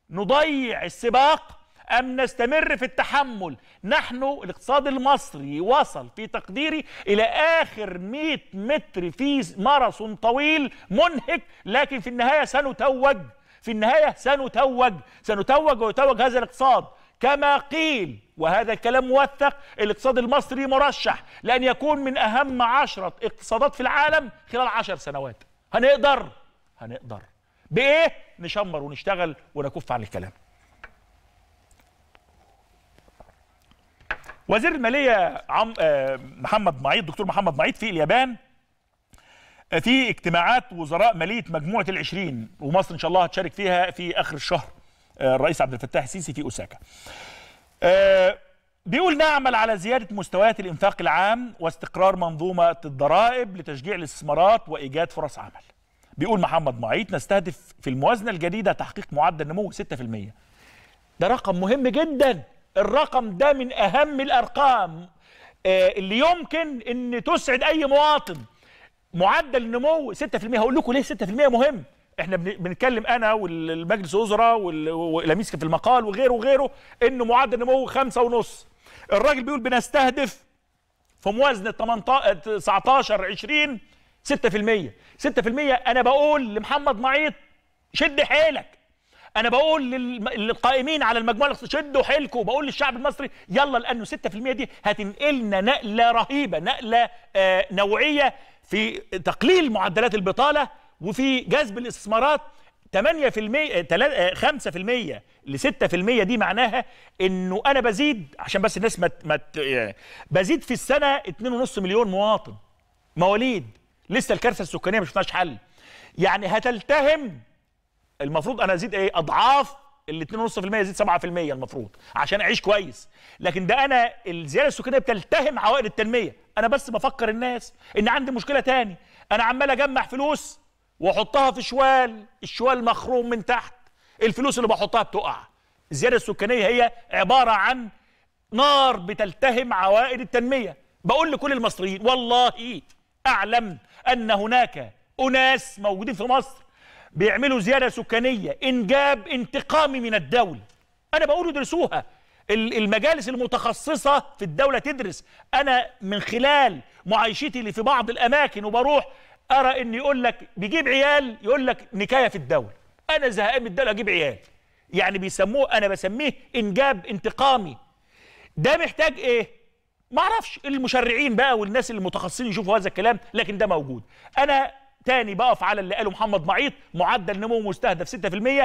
نضيع السباق أم نستمر في التحمل نحن الاقتصاد المصري وصل في تقديري إلى آخر 100 متر في ماراثون طويل منهك لكن في النهاية سنتوج في النهاية سنتوج سنتوج ويتوج هذا الاقتصاد كما قيل وهذا الكلام موثق الاقتصاد المصري مرشح لأن يكون من أهم عشرة اقتصادات في العالم خلال عشر سنوات هنقدر هنقدر بإيه نشمر ونشتغل ونكف عن الكلام وزير الماليه عم آه، محمد معيط دكتور محمد معيط في اليابان آه، في اجتماعات وزراء ماليه مجموعه العشرين ومصر ان شاء الله هتشارك فيها في اخر الشهر آه، الرئيس عبد الفتاح السيسي في اوساكا بيقول نعمل على زيادة مستويات الإنفاق العام واستقرار منظومة الضرائب لتشجيع الاستثمارات وإيجاد فرص عمل بيقول محمد معيط نستهدف في الموازنة الجديدة تحقيق معدل نمو 6% ده رقم مهم جدا الرقم ده من أهم الأرقام آه، اللي يمكن أن تسعد أي مواطن معدل النمو 6% هقول لكم ليه 6% مهم احنا بنتكلم انا والمجلس الوزراء والاميسك في المقال وغيره وغيره انه معدل نمو خمسة ونص الراجل بيقول بنستهدف في موازنه 19 20 6% 6% انا بقول لمحمد معيط شد حيلك انا بقول للقائمين على المجموعه شدوا حيلكم بقول للشعب المصري يلا لانه 6% دي هتنقلنا نقله رهيبه نقله آه نوعيه في تقليل معدلات البطاله وفي جذب الاستثمارات 8% 5% آه، آه، ل 6% دي معناها انه انا بزيد عشان بس الناس ما مت... يعني بزيد في السنه 2.5 مليون مواطن مواليد لسه الكارثه السكانيه ما شفناش حل يعني هتلتهم المفروض انا ازيد ايه اضعاف ال 2.5% يزيد 7% المفروض عشان اعيش كويس لكن ده انا الزياده السكانيه بتلتهم عوائد التنميه انا بس بفكر الناس ان عندي مشكله تاني انا عمال اجمع فلوس واحطها في شوال الشوال مخروم من تحت الفلوس اللي بحطها بتقع الزياده السكانيه هي عباره عن نار بتلتهم عوائد التنميه بقول لكل المصريين والله اعلم ان هناك اناس موجودين في مصر بيعملوا زيادة سكانية إنجاب انتقامي من الدولة أنا بقول ادرسوها المجالس المتخصصة في الدولة تدرس أنا من خلال معايشتي اللي في بعض الأماكن وبروح أرى إن يقول لك بيجيب عيال يقول لك نكاية في الدولة أنا زهقان من الدولة أجيب عيال يعني بيسموه أنا بسميه إنجاب انتقامي ده محتاج إيه؟ ما اعرفش المشرعين بقى والناس المتخصصين يشوفوا هذا الكلام لكن ده موجود انا تاني بقف على اللي قاله محمد معيط معدل نمو مستهدف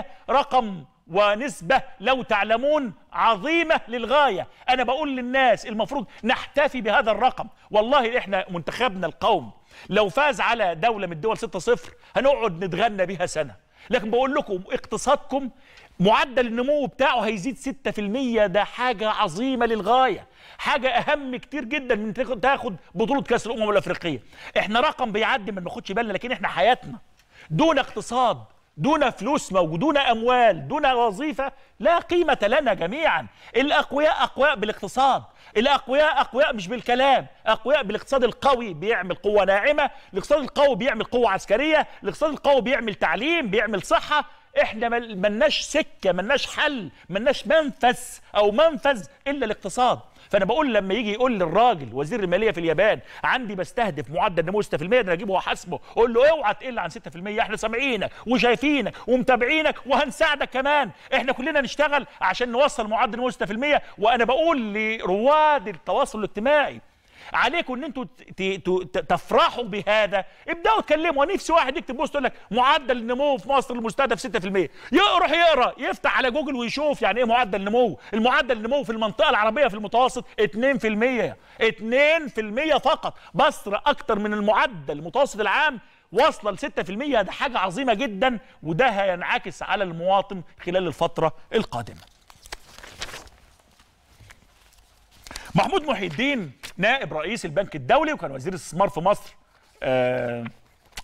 6% رقم ونسبة لو تعلمون عظيمة للغاية أنا بقول للناس المفروض نحتفي بهذا الرقم والله إحنا منتخبنا القوم لو فاز على دولة من الدول 6-0 هنقعد نتغنى بها سنة لكن بقول لكم اقتصادكم معدل النمو بتاعه هيزيد 6% ده حاجة عظيمة للغاية حاجه اهم كتير جدا من تاخد بطوله كاس الامم الافريقيه احنا رقم بيعدي ما بناخدش بالنا لكن احنا حياتنا دون اقتصاد دون فلوس موجود دون اموال دون وظيفه لا قيمه لنا جميعا الاقوياء اقوياء بالاقتصاد الاقوياء اقوياء مش بالكلام اقوياء بالاقتصاد القوي بيعمل قوه ناعمه الاقتصاد القوي بيعمل قوه عسكريه الاقتصاد القوي بيعمل تعليم بيعمل صحه احنا ملناش سكه ملناش حل ملناش منفذ او منفذ الا الاقتصاد فانا بقول لما يجي يقول للراجل وزير الماليه في اليابان عندي بستهدف معدل نمو 6% ده انا اجيبه واحاسبه اقول له اوعى تقل عن 6% احنا سامعينك وشايفينك ومتابعينك وهنساعدك كمان احنا كلنا نشتغل عشان نوصل معدل نمو 6% وانا بقول لرواد التواصل الاجتماعي عليكم ان انتوا تفرحوا بهذا ابداوا تكلموا نفسي واحد يكتب بوست يقول لك معدل النمو في مصر المستهدف 6% يروح يقرا يفتح على جوجل ويشوف يعني ايه معدل نمو المعدل النمو في المنطقه العربيه في المتوسط 2% 2% فقط مصر اكتر من المعدل المتوسط العام واصله ل 6% ده حاجه عظيمه جدا وده هينعكس على المواطن خلال الفتره القادمه محمود محي الدين نائب رئيس البنك الدولي وكان وزير الاستثمار في مصر آه،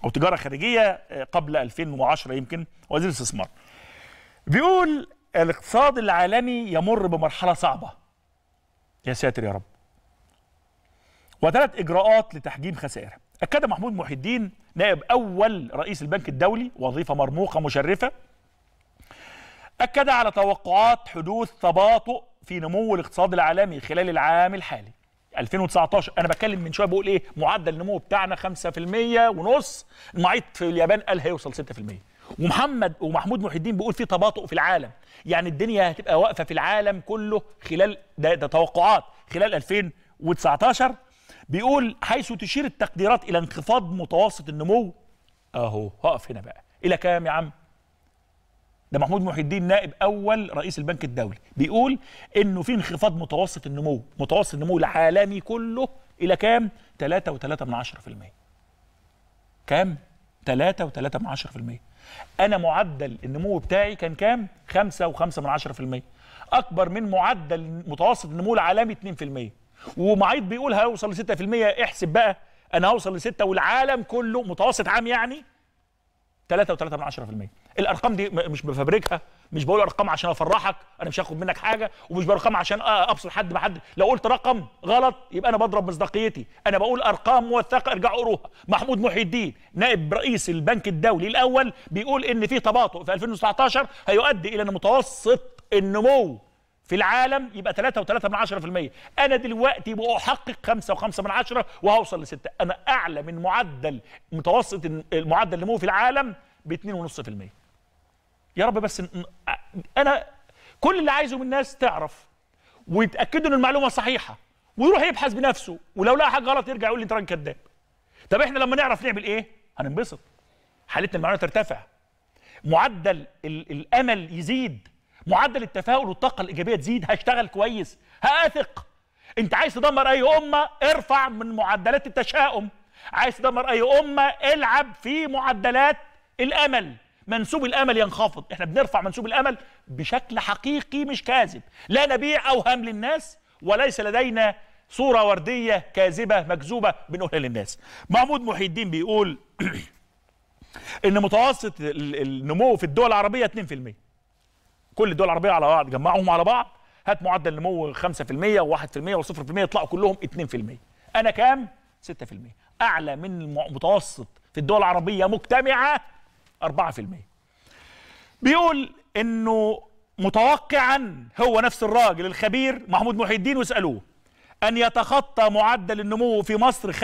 او تجاره خارجيه آه، قبل 2010 يمكن وزير الاستثمار بيقول الاقتصاد العالمي يمر بمرحله صعبه يا ساتر يا رب وثلاث اجراءات لتحجيم خسائر اكد محمود محي الدين نائب اول رئيس البنك الدولي وظيفه مرموقه مشرفه اكد على توقعات حدوث تباطؤ في نمو الاقتصاد العالمي خلال العام الحالي 2019 انا بتكلم من شويه بقول ايه معدل النمو بتاعنا 5% ونص المعيط في اليابان قال هيوصل 6% ومحمد ومحمود محي الدين بيقول في تباطؤ في العالم يعني الدنيا هتبقى واقفه في العالم كله خلال ده, ده توقعات خلال 2019 بيقول حيث تشير التقديرات الى انخفاض متوسط النمو اهو هقف هنا بقى الى كام يا عم ده محمود محي الدين نائب اول رئيس البنك الدولي بيقول انه في انخفاض متوسط النمو متوسط النمو العالمي كله الى كام 3.3% كام 3.3% انا معدل النمو بتاعي كان كام 5.5% اكبر من معدل متوسط النمو العالمي 2% ومعيط بيقول هوصل ل 6% احسب بقى انا هوصل ل 6 والعالم كله متوسط عام يعني 3.3% الارقام دي مش بفبركها مش بقول ارقام عشان افرحك انا مش هاخد منك حاجه ومش بارقام عشان ابصر حد بحد لو قلت رقم غلط يبقى انا بضرب مصداقيتي انا بقول ارقام موثقه ارجعوا قروها محمود محي الدين نائب رئيس البنك الدولي الاول بيقول ان في تباطؤ في 2019 هيؤدي الى ان متوسط النمو في العالم يبقى 3 و3 من 10% انا دلوقتي بأحقق 5 و5 من 10 وهوصل ل6 انا اعلى من معدل متوسط المعدل النمو في العالم ب 2.5% يا رب بس انا كل اللي عايزه من الناس تعرف ويتاكدوا ان المعلومه صحيحه ويروح يبحث بنفسه ولو لقى حاجه غلط يرجع يقول لي انت راجل كذاب طب احنا لما نعرف نعمل ايه هننبسط حالتنا المعنويه ترتفع معدل الامل يزيد معدل التفاؤل والطاقه الايجابيه تزيد هشتغل كويس هاثق انت عايز تدمر اي امه ارفع من معدلات التشاؤم عايز تدمر اي امه العب في معدلات الامل منسوب الامل ينخفض احنا بنرفع منسوب الامل بشكل حقيقي مش كاذب لا نبيع اوهام للناس وليس لدينا صوره ورديه كاذبه مكذوبه بنقولها للناس محمود محي الدين بيقول ان متوسط النمو في الدول العربيه 2% كل الدول العربيه على بعض جمعهم على بعض هات معدل نمو 5% و1% و0% يطلعوا كلهم 2% انا كام 6% اعلى من المتوسط في الدول العربيه مجتمعه 4% بيقول انه متوقعا هو نفس الراجل الخبير محمود محي الدين واسالوه أن يتخطى معدل النمو في مصر 5%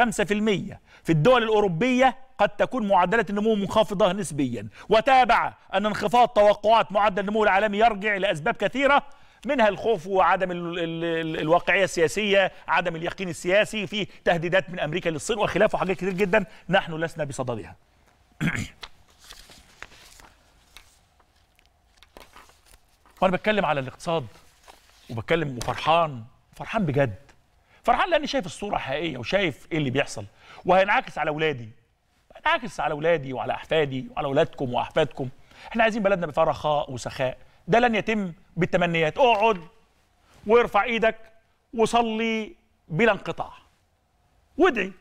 في الدول الأوروبية قد تكون معدلات النمو منخفضة نسبيا وتابع أن انخفاض توقعات معدل النمو العالمي يرجع لأسباب كثيرة منها الخوف وعدم الواقعيه السياسيه، عدم اليقين السياسي، في تهديدات من امريكا للصين وخلافه حاجات كثير جدا نحن لسنا بصددها. وانا بتكلم على الاقتصاد وبتكلم وفرحان فرحان بجد فرحان لاني شايف الصوره حقيقيه وشايف ايه اللي بيحصل وهينعكس على اولادي اعكس على اولادي وعلى احفادي وعلى اولادكم واحفادكم احنا عايزين بلدنا بفيها رخاء وسخاء ده لن يتم بالتمنيات اقعد وارفع ايدك وصلي بلا انقطاع وادعي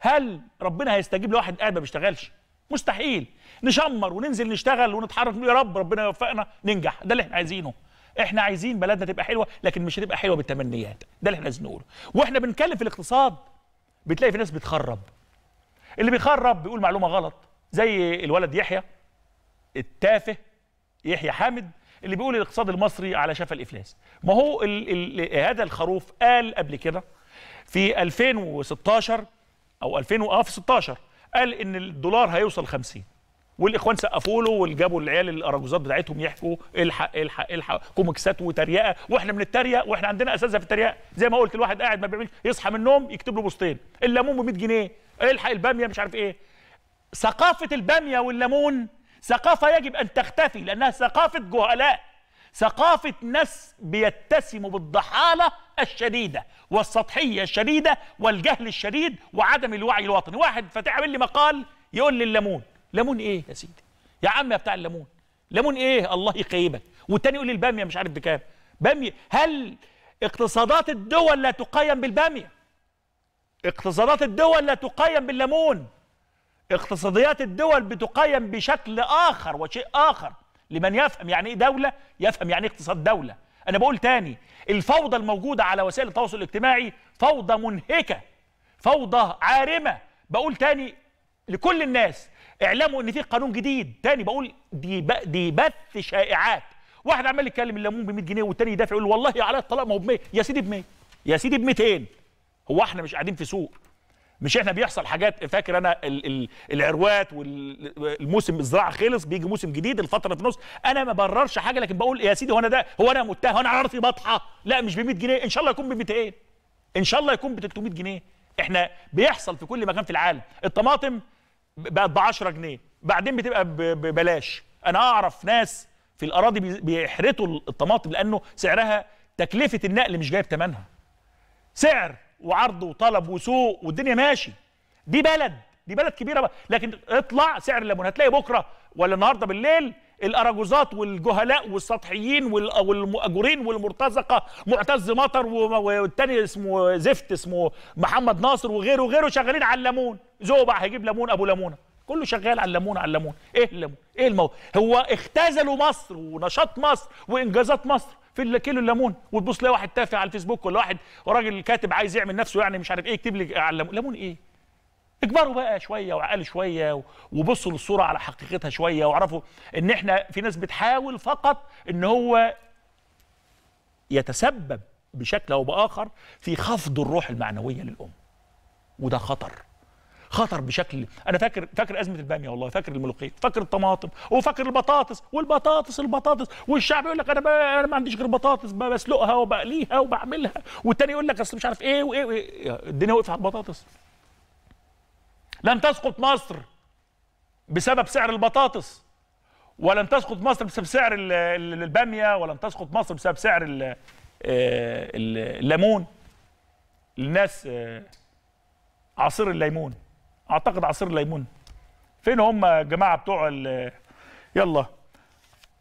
هل ربنا هيستجيب لواحد قاعد ما بيشتغلش مستحيل نشمر وننزل نشتغل ونتحرك يا رب ربنا يوفقنا ننجح ده اللي احنا عايزينه احنا عايزين بلدنا تبقى حلوه لكن مش هتبقى حلوه بالتمنيات ده اللي احنا عايزين نقوله واحنا بنتكلم في الاقتصاد بتلاقي في ناس بتخرب اللي بيخرب بيقول معلومه غلط زي الولد يحيى التافه يحيى حامد اللي بيقول الاقتصاد المصري على شفا الافلاس ما هو الـ الـ هذا الخروف قال قبل كده في 2016 او 2000 اه في 16 قال ان الدولار هيوصل 50 والاخوان سقفوا له وجابوا العيال الاراجوزات بتاعتهم يحكوا الحق الحق الحق كوميكسات وتريقه واحنا بنتريق واحنا عندنا اساتذه في التريقه زي ما قلت الواحد قاعد ما بيعملش يصحى من النوم يكتب له بوستين الليمون ب 100 جنيه إيه الحق الباميه مش عارف ايه ثقافه الباميه والليمون ثقافه يجب ان تختفي لانها ثقافه جهلاء ثقافه ناس بيتسموا بالضحاله الشديده والسطحيه الشديده والجهل الشديد وعدم الوعي الوطني واحد فتح لي مقال يقول لي الليمون ليمون ايه يا سيدي يا عم يا بتاع الليمون ليمون ايه الله يخيبك والتاني يقول لي الباميه مش عارف بكام باميه هل اقتصادات الدول لا تقيم بالباميه اقتصادات الدول لا تقيم بالليمون اقتصاديات الدول بتقيم بشكل آخر وشيء آخر لمن يفهم يعني إيه دولة يفهم يعني إيه اقتصاد دولة أنا بقول تاني الفوضى الموجودة على وسائل التواصل الاجتماعي فوضى منهكة فوضى عارمة بقول تاني لكل الناس اعلموا ان في قانون جديد تاني بقول دي دي بث شائعات واحد عمال يتكلم الليمون ب 100 جنيه والتاني يدافع يقول والله على الطلاق ما هو ب 100 يا سيدي ب 100 يا سيدي ب 200 هو احنا مش قاعدين في سوق مش احنا بيحصل حاجات فاكر انا ال ال العروات والموسم الزراعه خلص بيجي موسم جديد الفتره في النص انا ما بررش حاجه لكن بقول يا سيدي هو انا ده هو انا متهم انا عرضي بطحه لا مش ب 100 جنيه ان شاء الله يكون ب 200 ان شاء الله يكون ب 300 جنيه احنا بيحصل في كل مكان في العالم الطماطم بقت ب 10 جنيه بعدين بتبقى ببلاش انا اعرف ناس في الاراضي بيحرتوا الطماطم لانه سعرها تكلفه النقل مش جايب ثمنها سعر وعرض وطلب وسوق والدنيا ماشي دي بلد دي بلد كبيره بقى. لكن اطلع سعر الليمون هتلاقي بكره ولا النهارده بالليل الاراجوزات والجهلاء والسطحيين والمؤجورين والمرتزقه معتز مطر والتاني اسمه زفت اسمه محمد ناصر وغيره وغيره شغالين على الليمون ذوق بقى هيجيب ليمون ابو ليمونه كله شغال على الليمون على الليمون ايه الليمون ايه الموضوع هو اختزلوا مصر ونشاط مصر وانجازات مصر في كيلو الليمون وتبص تلاقي واحد تافه على الفيسبوك ولا واحد راجل كاتب عايز يعمل نفسه يعني مش عارف ايه يكتب لي على الليمون ايه اكبروا بقى شويه وعقلوا شويه وبصوا للصوره على حقيقتها شويه واعرفوا ان احنا في ناس بتحاول فقط ان هو يتسبب بشكل او باخر في خفض الروح المعنويه للام وده خطر خطر بشكل انا فاكر فاكر ازمه الباميه والله فاكر الملوخيه فاكر الطماطم وفاكر البطاطس والبطاطس البطاطس والشعب يقول لك انا انا ما عنديش غير بطاطس بسلقها وبقليها وبعملها والتاني يقول لك اصل مش عارف ايه وايه, وإيه. الدنيا وقفت على البطاطس لن تسقط مصر بسبب سعر البطاطس ولن تسقط مصر بسبب سعر الباميه ولن تسقط مصر بسبب سعر آه، الليمون الناس آه، عصير الليمون اعتقد عصير الليمون فين هم يا جماعه بتوع يلا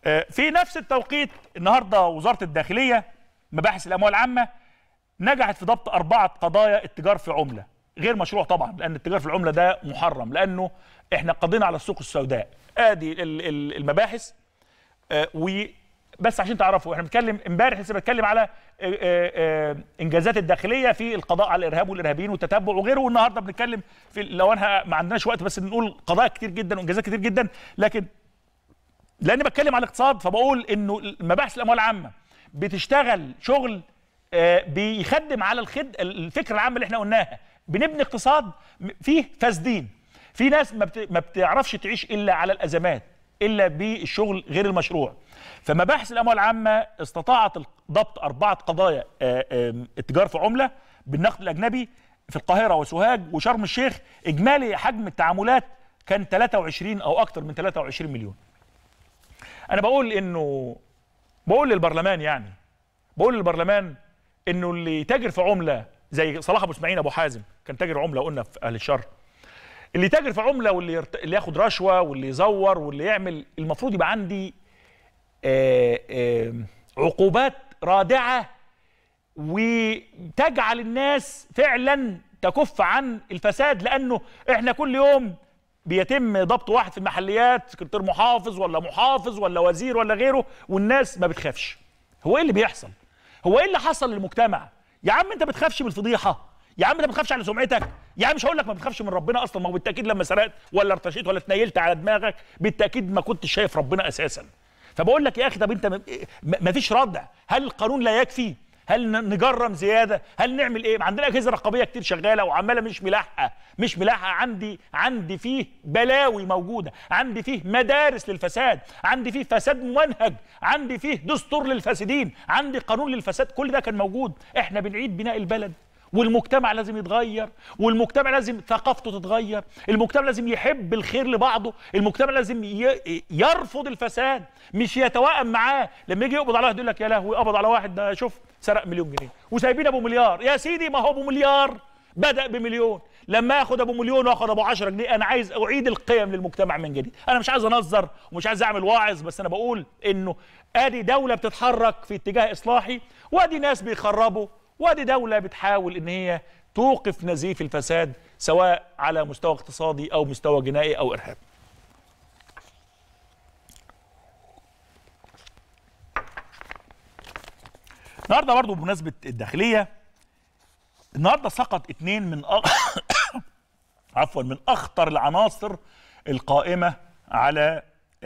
آه، في نفس التوقيت النهارده وزاره الداخليه مباحث الاموال العامه نجحت في ضبط اربعه قضايا التجار في عمله غير مشروع طبعا لان التجار في العمله ده محرم لانه احنا قضينا على السوق السوداء ادي المباحث آه، وبس عشان تعرفوا احنا بنتكلم امبارح لسه بتكلم على آه، آه، آه، انجازات الداخليه في القضاء على الارهاب والارهابيين والتتبع وغيره والنهارده بنتكلم في لو انا ما عندناش وقت بس نقول قضايا كتير جدا وانجازات كتير جدا لكن لاني بتكلم على الاقتصاد فبقول انه مباحث الاموال العامه بتشتغل شغل بيخدم على الخد الفكره العامه اللي احنا قلناها بنبني اقتصاد فيه فاسدين في ناس ما بتعرفش تعيش الا على الازمات الا بالشغل غير المشروع فمباحث الاموال العامه استطاعت ضبط اربعه قضايا التجار آه، في عمله بالنقد الاجنبي في القاهره وسوهاج وشرم الشيخ اجمالي حجم التعاملات كان 23 او اكثر من 23 مليون انا بقول انه بقول للبرلمان يعني بقول للبرلمان انه اللي تاجر في عمله زي صلاح ابو اسماعيل ابو حازم كان تاجر عمله قلنا في اهل الشر اللي تاجر في عمله واللي يرت... اللي ياخد رشوه واللي يزور واللي يعمل المفروض يبقى عندي آآ آه، آآ آه، عقوبات رادعه وتجعل الناس فعلا تكف عن الفساد لانه احنا كل يوم بيتم ضبط واحد في المحليات سكرتير محافظ ولا محافظ ولا وزير ولا غيره والناس ما بتخافش هو ايه اللي بيحصل هو ايه اللي حصل للمجتمع يا عم انت بتخافش من الفضيحه يا عم انت ما بتخافش على سمعتك يا عم مش هقول لك ما بتخافش من ربنا اصلا ما هو بالتاكيد لما سرقت ولا ارتشيت ولا اتنيلت على دماغك بالتاكيد ما كنتش شايف ربنا اساسا فبقول لك يا اخي طب انت ما فيش ردع هل القانون لا يكفي هل نجرم زياده هل نعمل ايه عندنا اجهزه رقابيه كتير شغاله وعماله مش ملاحقه مش ملاحقه عندي عندي فيه بلاوي موجوده عندي فيه مدارس للفساد عندي فيه فساد ممنهج عندي فيه دستور للفاسدين عندي قانون للفساد كل ده كان موجود احنا بنعيد بناء البلد والمجتمع لازم يتغير والمجتمع لازم ثقافته تتغير المجتمع لازم يحب الخير لبعضه المجتمع لازم يرفض الفساد مش يتوائم معاه لما يجي يقبض على واحد يقول لك يا لهوي قبض على واحد ده شوف سرق مليون جنيه وسايبين ابو مليار يا سيدي ما هو ابو مليار بدأ بمليون لما ياخد ابو مليون واخد ابو 10 جنيه انا عايز اعيد القيم للمجتمع من جديد انا مش عايز انظر ومش عايز اعمل واعظ بس انا بقول انه ادي دوله بتتحرك في اتجاه اصلاحي وادي ناس بيخربوا وادي دولة بتحاول ان هي توقف نزيف الفساد سواء على مستوى اقتصادي او مستوى جنائي او ارهاب النهارده برضه بمناسبه الداخليه النهارده سقط اثنين من أخ... عفوا من اخطر العناصر القائمه على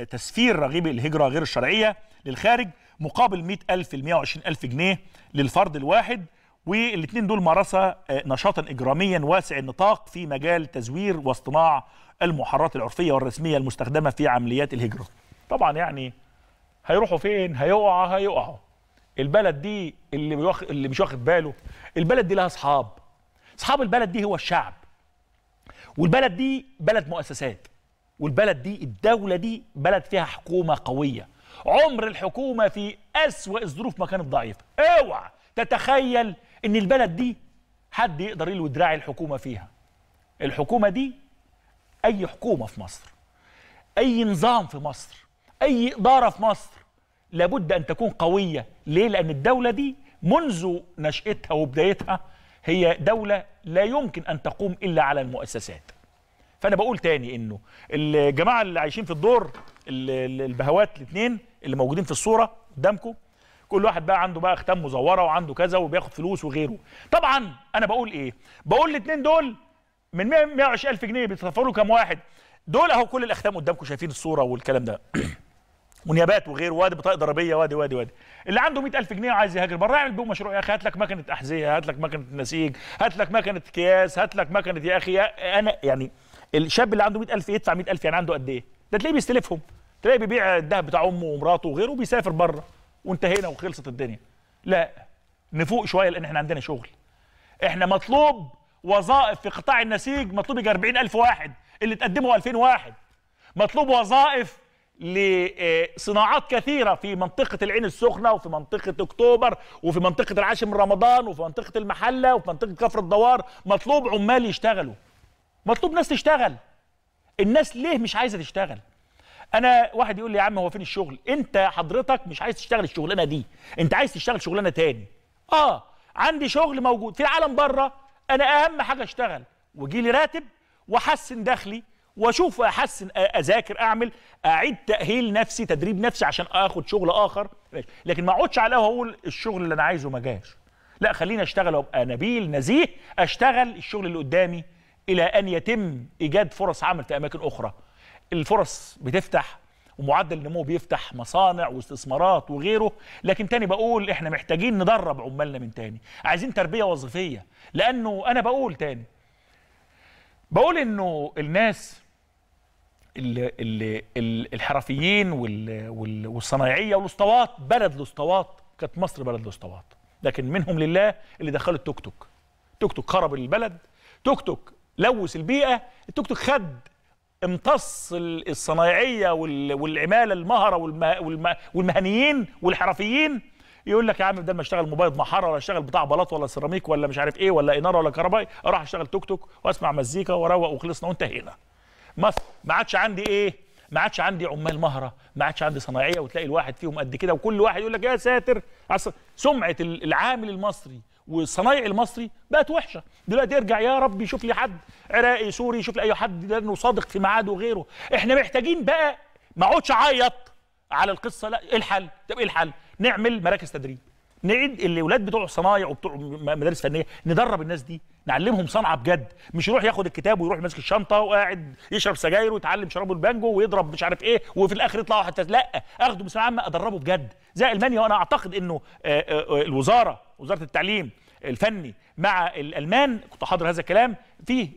تسفير رغيب الهجره غير الشرعيه للخارج مقابل 100000 ل 120000 جنيه للفرد الواحد والاثنين دول مارسا آه، نشاطا اجراميا واسع النطاق في مجال تزوير واصطناع المحررات العرفيه والرسميه المستخدمه في عمليات الهجره. طبعا يعني هيروحوا فين؟ هيقعوا هيقعوا. البلد دي اللي بيوخ... اللي مش واخد باله البلد دي لها اصحاب. اصحاب البلد دي هو الشعب. والبلد دي بلد مؤسسات. والبلد دي الدوله دي بلد فيها حكومه قويه. عمر الحكومه في اسوأ الظروف ما كانت ضعيفه. اوعى تتخيل ان البلد دي حد يقدر يلوي دراع الحكومه فيها الحكومه دي اي حكومه في مصر اي نظام في مصر اي اداره في مصر لابد ان تكون قويه ليه لان الدوله دي منذ نشاتها وبدايتها هي دوله لا يمكن ان تقوم الا على المؤسسات فانا بقول تاني انه الجماعه اللي عايشين في الدور البهوات الاثنين اللي موجودين في الصوره قدامكم كل واحد بقى عنده بقى ختام مزوره وعنده كذا وبياخد فلوس وغيره طبعا انا بقول ايه بقول الاثنين دول من 120 الف جنيه بيتصفروا كام واحد دول اهو كل الاختام قدامكم شايفين الصوره والكلام ده ونيابات وغيره وادي بطاقه ضريبيه وادي وادي وادي اللي عنده 100000 جنيه وعايز يهاجر بره اعمل بيهم مشروع يا اخي هات لك مكنه احذيه هات لك مكنه نسيج هات لك مكنه اكياس هات لك مكنه يا اخي انا يعني الشاب اللي عنده 100000 يدفع 100000 يعني عنده قد ايه ده تلاقيه بيستلفهم تلاقيه بيبيع الذهب بتاع امه ومراته وغيره وبيسافر بره وانتهينا وخلصت الدنيا لا نفوق شويه لان احنا عندنا شغل احنا مطلوب وظائف في قطاع النسيج مطلوب يجي 40000 واحد اللي تقدمه 2000 واحد مطلوب وظائف لصناعات كثيره في منطقه العين السخنه وفي منطقه اكتوبر وفي منطقه العاشر من رمضان وفي منطقه المحله وفي منطقه كفر الدوار مطلوب عمال يشتغلوا مطلوب ناس تشتغل الناس ليه مش عايزه تشتغل انا واحد يقول لي يا عم هو فين الشغل انت حضرتك مش عايز تشتغل الشغلانه دي انت عايز تشتغل شغلانه تاني اه عندي شغل موجود في العالم بره انا اهم حاجه اشتغل ويجي لي راتب واحسن دخلي واشوف احسن اذاكر اعمل اعيد تاهيل نفسي تدريب نفسي عشان اخد شغل اخر لكن ما اقعدش على القهوه الشغل اللي انا عايزه ما جاش لا خليني اشتغل وابقى نبيل نزيه اشتغل الشغل اللي قدامي الى ان يتم ايجاد فرص عمل في اماكن اخرى الفرص بتفتح ومعدل النمو بيفتح مصانع واستثمارات وغيره لكن تاني بقول احنا محتاجين ندرب عمالنا من تاني عايزين تربية وظيفية لأنه أنا بقول تاني بقول إنه الناس اللي اللي الحرفيين والصنايعية والاسطوات بلد الاسطوات كانت مصر بلد الاسطوات لكن منهم لله اللي دخلوا التوك توك توك توك خرب البلد توك توك لوث البيئة التوك توك خد امتص الصنايعيه والعماله المهره والمهنيين والحرفيين يقول لك يا عم بدل ما اشتغل موبايل محاره ولا اشتغل بتاع بلاط ولا سيراميك ولا مش عارف ايه ولا اناره ولا كهربائي اروح اشتغل توك توك واسمع مزيكا واروق وخلصنا وانتهينا ما عادش عندي ايه ما عادش عندي عمال مهره ما عادش عندي صناعيه وتلاقي الواحد فيهم قد كده وكل واحد يقول لك يا ساتر سمعه العامل المصري والصنايع المصري بقت وحشه دلوقتي ارجع يا رب يشوف لي حد عراقي سوري يشوف لي اي حد لانه صادق في ميعاده وغيره احنا محتاجين بقى ما اقعدش اعيط على القصه لا ايه الحل طب ايه الحل نعمل مراكز تدريب نعيد الاولاد بتوع صنايع وبتوع مدارس فنيه ندرب الناس دي نعلمهم صنعه بجد مش يروح ياخد الكتاب ويروح ماسك الشنطه وقاعد يشرب سجاير ويتعلم شرابه البانجو ويضرب مش عارف ايه وفي الاخر يطلع واحد لا اخده بس عامه ادربه بجد زي المانيا وانا اعتقد انه آه، آه، آه، الوزاره وزاره التعليم الفني مع الالمان كنت حاضر هذا الكلام في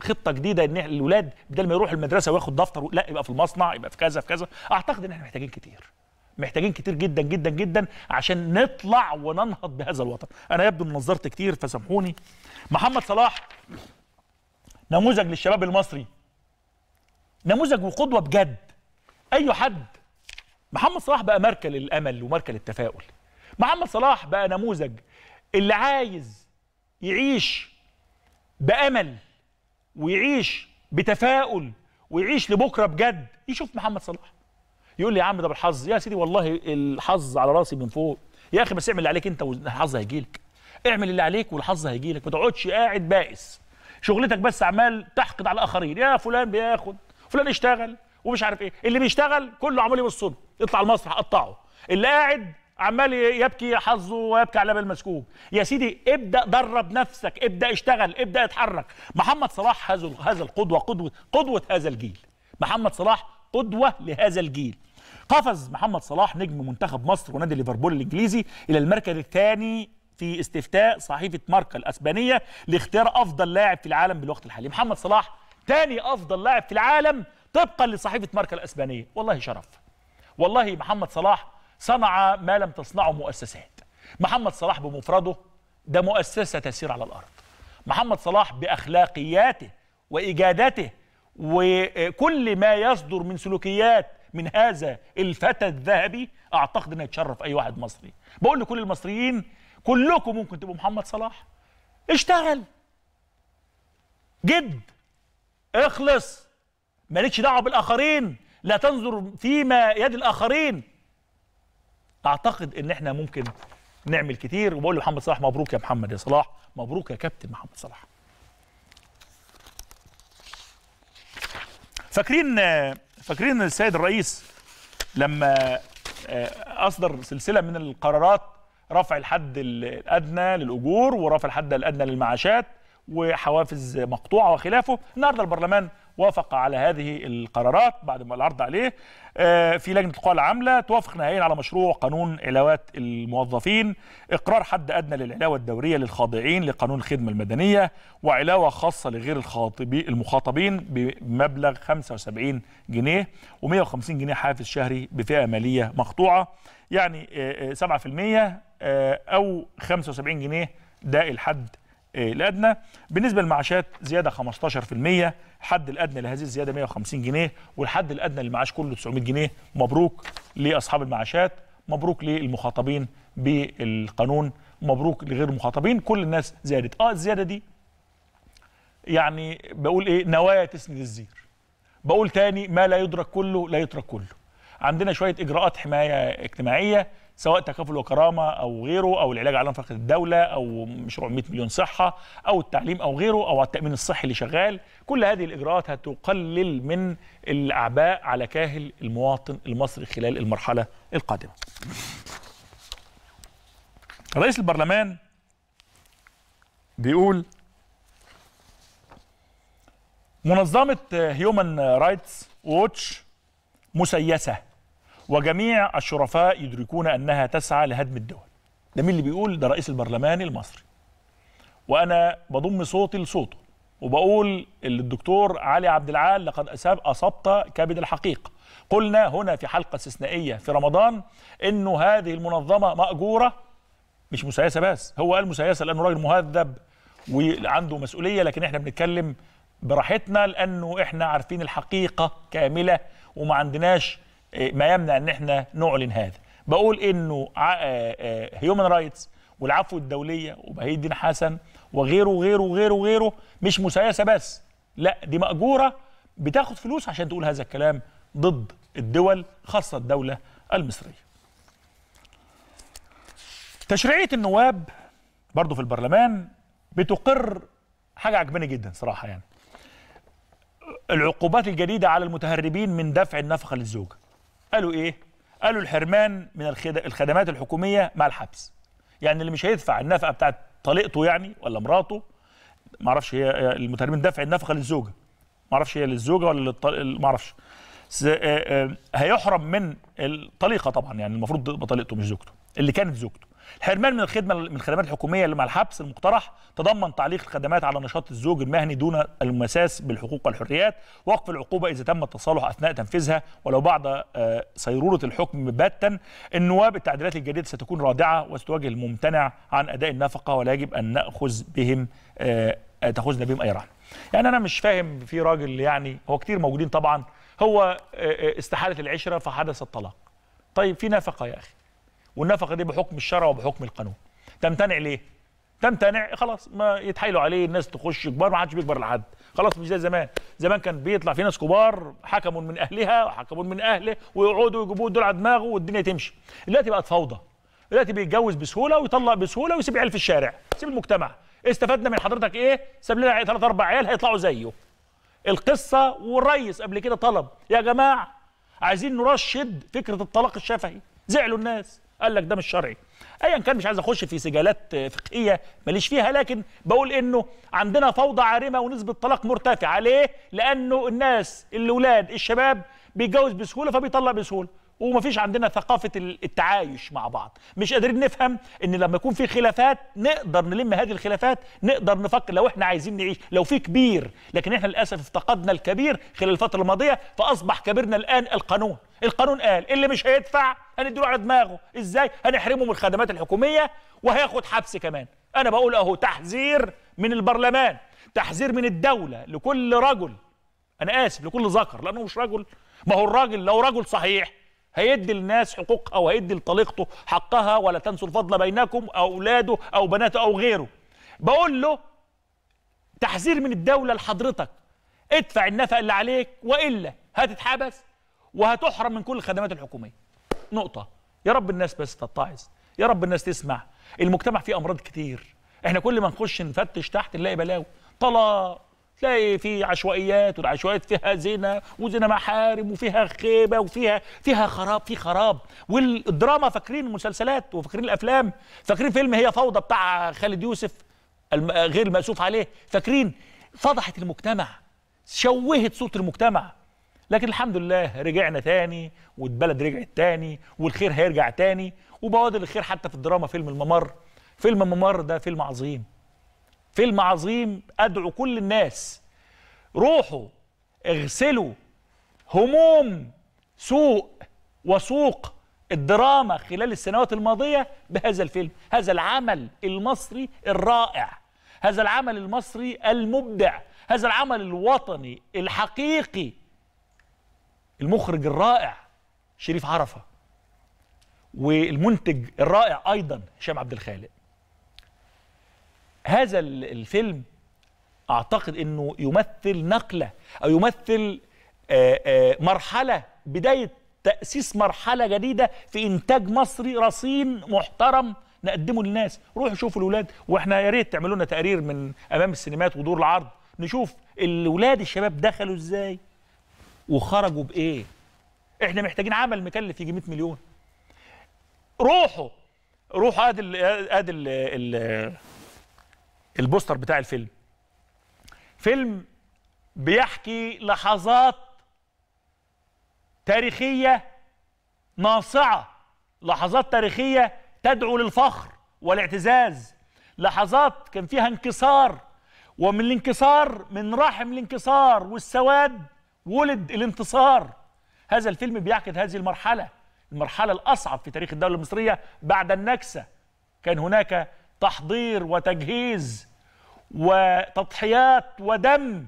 خطه جديده ان الاولاد بدل ما يروح المدرسه وياخد دفتر لا يبقى في المصنع يبقى في كذا في كذا اعتقد ان احنا محتاجين كتير محتاجين كتير جدا جدا جدا عشان نطلع وننهض بهذا الوطن انا يبدو ان نظرت كتير فسامحوني محمد صلاح نموذج للشباب المصري نموذج وقدوه بجد اي حد محمد صلاح بقى مركل للامل ومركل للتفاؤل محمد صلاح بقى نموذج اللي عايز يعيش بامل ويعيش بتفاؤل ويعيش لبكره بجد يشوف محمد صلاح يقول لي يا عم ده بالحظ يا سيدي والله الحظ على راسي من فوق يا اخي بس اعمل اللي عليك انت والحظ هيجي لك اعمل اللي عليك والحظ هيجي لك ما تقعدش قاعد بائس شغلتك بس عمال تحقد على الاخرين يا فلان بياخد فلان اشتغل ومش عارف ايه اللي بيشتغل كله عمال يبص يطلع المسرح قطعه اللي قاعد عمال يبكي حظه ويبكي على باب مسكوب يا سيدي ابدا درب نفسك ابدا اشتغل ابدا اتحرك محمد صلاح هذا هذا القدوه قدوه قدوه هذا الجيل محمد صلاح قدوه لهذا الجيل قفز محمد صلاح نجم منتخب مصر ونادي ليفربول الانجليزي الى المركز الثاني في استفتاء صحيفه ماركا الاسبانيه لاختيار افضل لاعب في العالم بالوقت الحالي محمد صلاح ثاني افضل لاعب في العالم طبقا لصحيفه ماركا الاسبانيه والله شرف والله محمد صلاح صنع ما لم تصنعه مؤسسات محمد صلاح بمفرده ده مؤسسه تسير على الارض محمد صلاح باخلاقياته وايجاداته وكل ما يصدر من سلوكيات من هذا الفتى الذهبي اعتقد انه يتشرف اي واحد مصري بقول لكل المصريين كلكم ممكن تبقوا محمد صلاح اشتغل جد اخلص مالكش دعوه بالاخرين لا تنظر فيما يد الاخرين اعتقد ان احنا ممكن نعمل كتير وبقول لمحمد صلاح مبروك يا محمد يا صلاح مبروك يا كابتن محمد صلاح فاكرين فاكرين ان السيد الرئيس لما آه، اصدر سلسله من القرارات رفع الحد الادنى للاجور ورفع الحد الادنى للمعاشات وحوافز مقطوعه وخلافه النهارده البرلمان وافق على هذه القرارات بعد ما العرض عليه آه، في لجنه القوى العامله توافق نهائيا على مشروع قانون علاوات الموظفين اقرار حد ادنى للعلاوه الدوريه للخاضعين لقانون الخدمه المدنيه وعلاوه خاصه لغير المخاطبين بمبلغ 75 جنيه و150 جنيه حافز شهري بفئه ماليه مقطوعه يعني 7% آه، آه، او 75 جنيه ده الحد الادنى ايه، بالنسبه للمعاشات زياده 15% الحد الادنى لهذه الزياده 150 جنيه والحد الادنى للمعاش كله 900 جنيه مبروك لاصحاب المعاشات مبروك للمخاطبين بالقانون مبروك لغير المخاطبين كل الناس زادت اه الزياده دي يعني بقول ايه نوايا تسند الزير بقول تاني ما لا يدرك كله لا يترك كله عندنا شويه اجراءات حمايه اجتماعيه سواء تكافل وكرامه او غيره او العلاج على فقر الدوله او مشروع 100 مليون صحه او التعليم او غيره او التامين الصحي اللي شغال كل هذه الاجراءات هتقلل من الاعباء على كاهل المواطن المصري خلال المرحله القادمه رئيس البرلمان بيقول منظمه هيومن رايتس ووتش مسيسه وجميع الشرفاء يدركون أنها تسعى لهدم الدول ده مين اللي بيقول ده رئيس البرلمان المصري وأنا بضم صوتي لصوته وبقول للدكتور علي عبد العال لقد أساب أصبت كبد الحقيقة قلنا هنا في حلقة استثنائية في رمضان أنه هذه المنظمة مأجورة مش مسيسة بس هو قال مسيسة لأنه راجل مهذب وعنده مسؤولية لكن احنا بنتكلم براحتنا لأنه احنا عارفين الحقيقة كاملة وما عندناش إيه، ما يمنع ان احنا نعلن هذا بقول انه هيومن آه، رايتس آه، والعفو الدوليه وبهي الدين حسن وغيره وغيره وغيره وغيره مش مسايسه بس لا دي ماجوره بتاخد فلوس عشان تقول هذا الكلام ضد الدول خاصه الدوله المصريه تشريعيه النواب برضه في البرلمان بتقر حاجه عجباني جدا صراحه يعني العقوبات الجديده على المتهربين من دفع النفقه للزوجه قالوا ايه قالوا الحرمان من الخدمات الحكوميه مع الحبس يعني اللي مش هيدفع النفقه بتاعت طليقته يعني ولا مراته ما اعرفش هي المتهمين دفع النفقه للزوجه ما اعرفش هي للزوجه ولا للطل... ما اعرفش آه، آه، هيحرم من الطليقه طبعا يعني المفروض تبقى طليقته مش زوجته اللي كانت زوجته الحرمان من الخدمه من الخدمات الحكوميه اللي مع الحبس المقترح تضمن تعليق الخدمات على نشاط الزوج المهني دون المساس بالحقوق والحريات وقف العقوبه اذا تم التصالح اثناء تنفيذها ولو بعد آه، صيروره الحكم باتا النواب التعديلات الجديده ستكون رادعه وستواجه الممتنع عن اداء النفقه ولا يجب ان ناخذ بهم آه، تاخذنا بهم اي رحمه يعني انا مش فاهم في راجل يعني هو كتير موجودين طبعا هو آه، استحاله العشره فحدث الطلاق طيب في نفقه يا اخي والنفقه دي بحكم الشرع وبحكم القانون تمتنع ليه تمتنع خلاص ما يتحايلوا عليه الناس تخش كبار ما حدش بيكبر لحد خلاص مش زي زمان زمان كان بيطلع في ناس كبار حكموا من اهلها وحكموا من اهله ويقعدوا يجيبوا دول على دماغه والدنيا تمشي دلوقتي بقت فوضى دلوقتي بيتجوز بسهوله ويطلق بسهوله ويسيب عيال في الشارع سيب المجتمع استفدنا من حضرتك ايه ساب لنا ثلاث اربع عيال هيطلعوا زيه القصه والريس قبل كده طلب يا جماعه عايزين نرشد فكره الطلاق الشفهي زعلوا الناس قال لك ده مش شرعي ايا كان مش عايز اخش في سجالات فقهيه ماليش فيها لكن بقول انه عندنا فوضى عارمه ونسبه طلاق مرتفعه ليه لانه الناس الاولاد الشباب بيتجوز بسهوله فبيطلق بسهوله ومفيش عندنا ثقافه التعايش مع بعض مش قادرين نفهم ان لما يكون في خلافات نقدر نلم هذه الخلافات نقدر نفكر لو احنا عايزين نعيش لو في كبير لكن احنا للاسف افتقدنا الكبير خلال الفتره الماضيه فاصبح كبيرنا الان القانون القانون قال اللي مش هيدفع هنديله على دماغه ازاي هنحرمه من الخدمات الحكوميه وهياخد حبس كمان انا بقول اهو تحذير من البرلمان تحذير من الدوله لكل رجل انا اسف لكل ذكر لانه مش رجل ما هو الراجل لو رجل صحيح هيدي الناس حقوقها وهيدي لطليقته حقها ولا تنسوا الفضل بينكم أو أولاده أو بناته أو غيره بقول له تحذير من الدولة لحضرتك ادفع النفقة اللي عليك وإلا هتتحبس وهتحرم من كل الخدمات الحكومية نقطة يا رب الناس بس تتعظ يا رب الناس تسمع المجتمع فيه أمراض كتير احنا كل ما نخش نفتش تحت نلاقي بلاوي طلاق تلاقي في عشوائيات والعشوائيات فيها زنا وزنا محارم وفيها خيبه وفيها فيها خراب في خراب والدراما فاكرين المسلسلات وفاكرين الافلام فاكرين فيلم هي فوضى بتاع خالد يوسف غير المأسوف عليه فاكرين فضحت المجتمع شوهت صورة المجتمع لكن الحمد لله رجعنا تاني والبلد رجعت تاني والخير هيرجع تاني وبوادر الخير حتى في الدراما فيلم الممر فيلم الممر ده فيلم عظيم فيلم عظيم أدعو كل الناس روحوا اغسلوا هموم سوء وسوق الدراما خلال السنوات الماضية بهذا الفيلم هذا العمل المصري الرائع هذا العمل المصري المبدع هذا العمل الوطني الحقيقي المخرج الرائع شريف عرفة والمنتج الرائع أيضا هشام عبد الخالق هذا الفيلم اعتقد انه يمثل نقله او يمثل آه، آه، مرحله بدايه تاسيس مرحله جديده في انتاج مصري رصين محترم نقدمه للناس روحوا شوفوا الاولاد واحنا يا ريت تعملوا لنا تقرير من امام السينمات ودور العرض نشوف الاولاد الشباب دخلوا ازاي وخرجوا بايه احنا محتاجين عمل مكلف يجي 100 مليون روحوا روحوا ادي ادي البوستر بتاع الفيلم فيلم بيحكي لحظات تاريخية ناصعة لحظات تاريخية تدعو للفخر والاعتزاز لحظات كان فيها انكسار ومن الانكسار من رحم الانكسار والسواد ولد الانتصار هذا الفيلم بيعكس هذه المرحلة المرحلة الأصعب في تاريخ الدولة المصرية بعد النكسة كان هناك تحضير وتجهيز وتضحيات ودم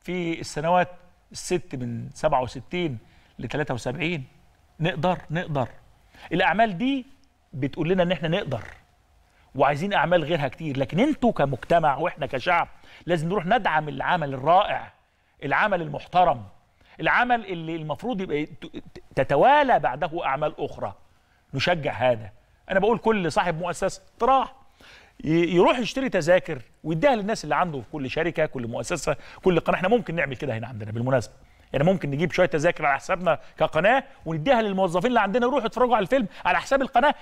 في السنوات الست من 67 ل 73 نقدر نقدر الاعمال دي بتقول لنا ان احنا نقدر وعايزين اعمال غيرها كتير لكن انتوا كمجتمع واحنا كشعب لازم نروح ندعم العمل الرائع العمل المحترم العمل اللي المفروض يبقى تتوالى بعده اعمال اخرى نشجع هذا انا بقول كل صاحب مؤسسه اقتراح يروح يشتري تذاكر ويديها للناس اللي عنده في كل شركه كل مؤسسه كل قناه احنا ممكن نعمل كده هنا عندنا بالمناسبه يعني ممكن نجيب شويه تذاكر على حسابنا كقناه ونديها للموظفين اللي عندنا يروحوا يتفرجوا على الفيلم على حساب القناه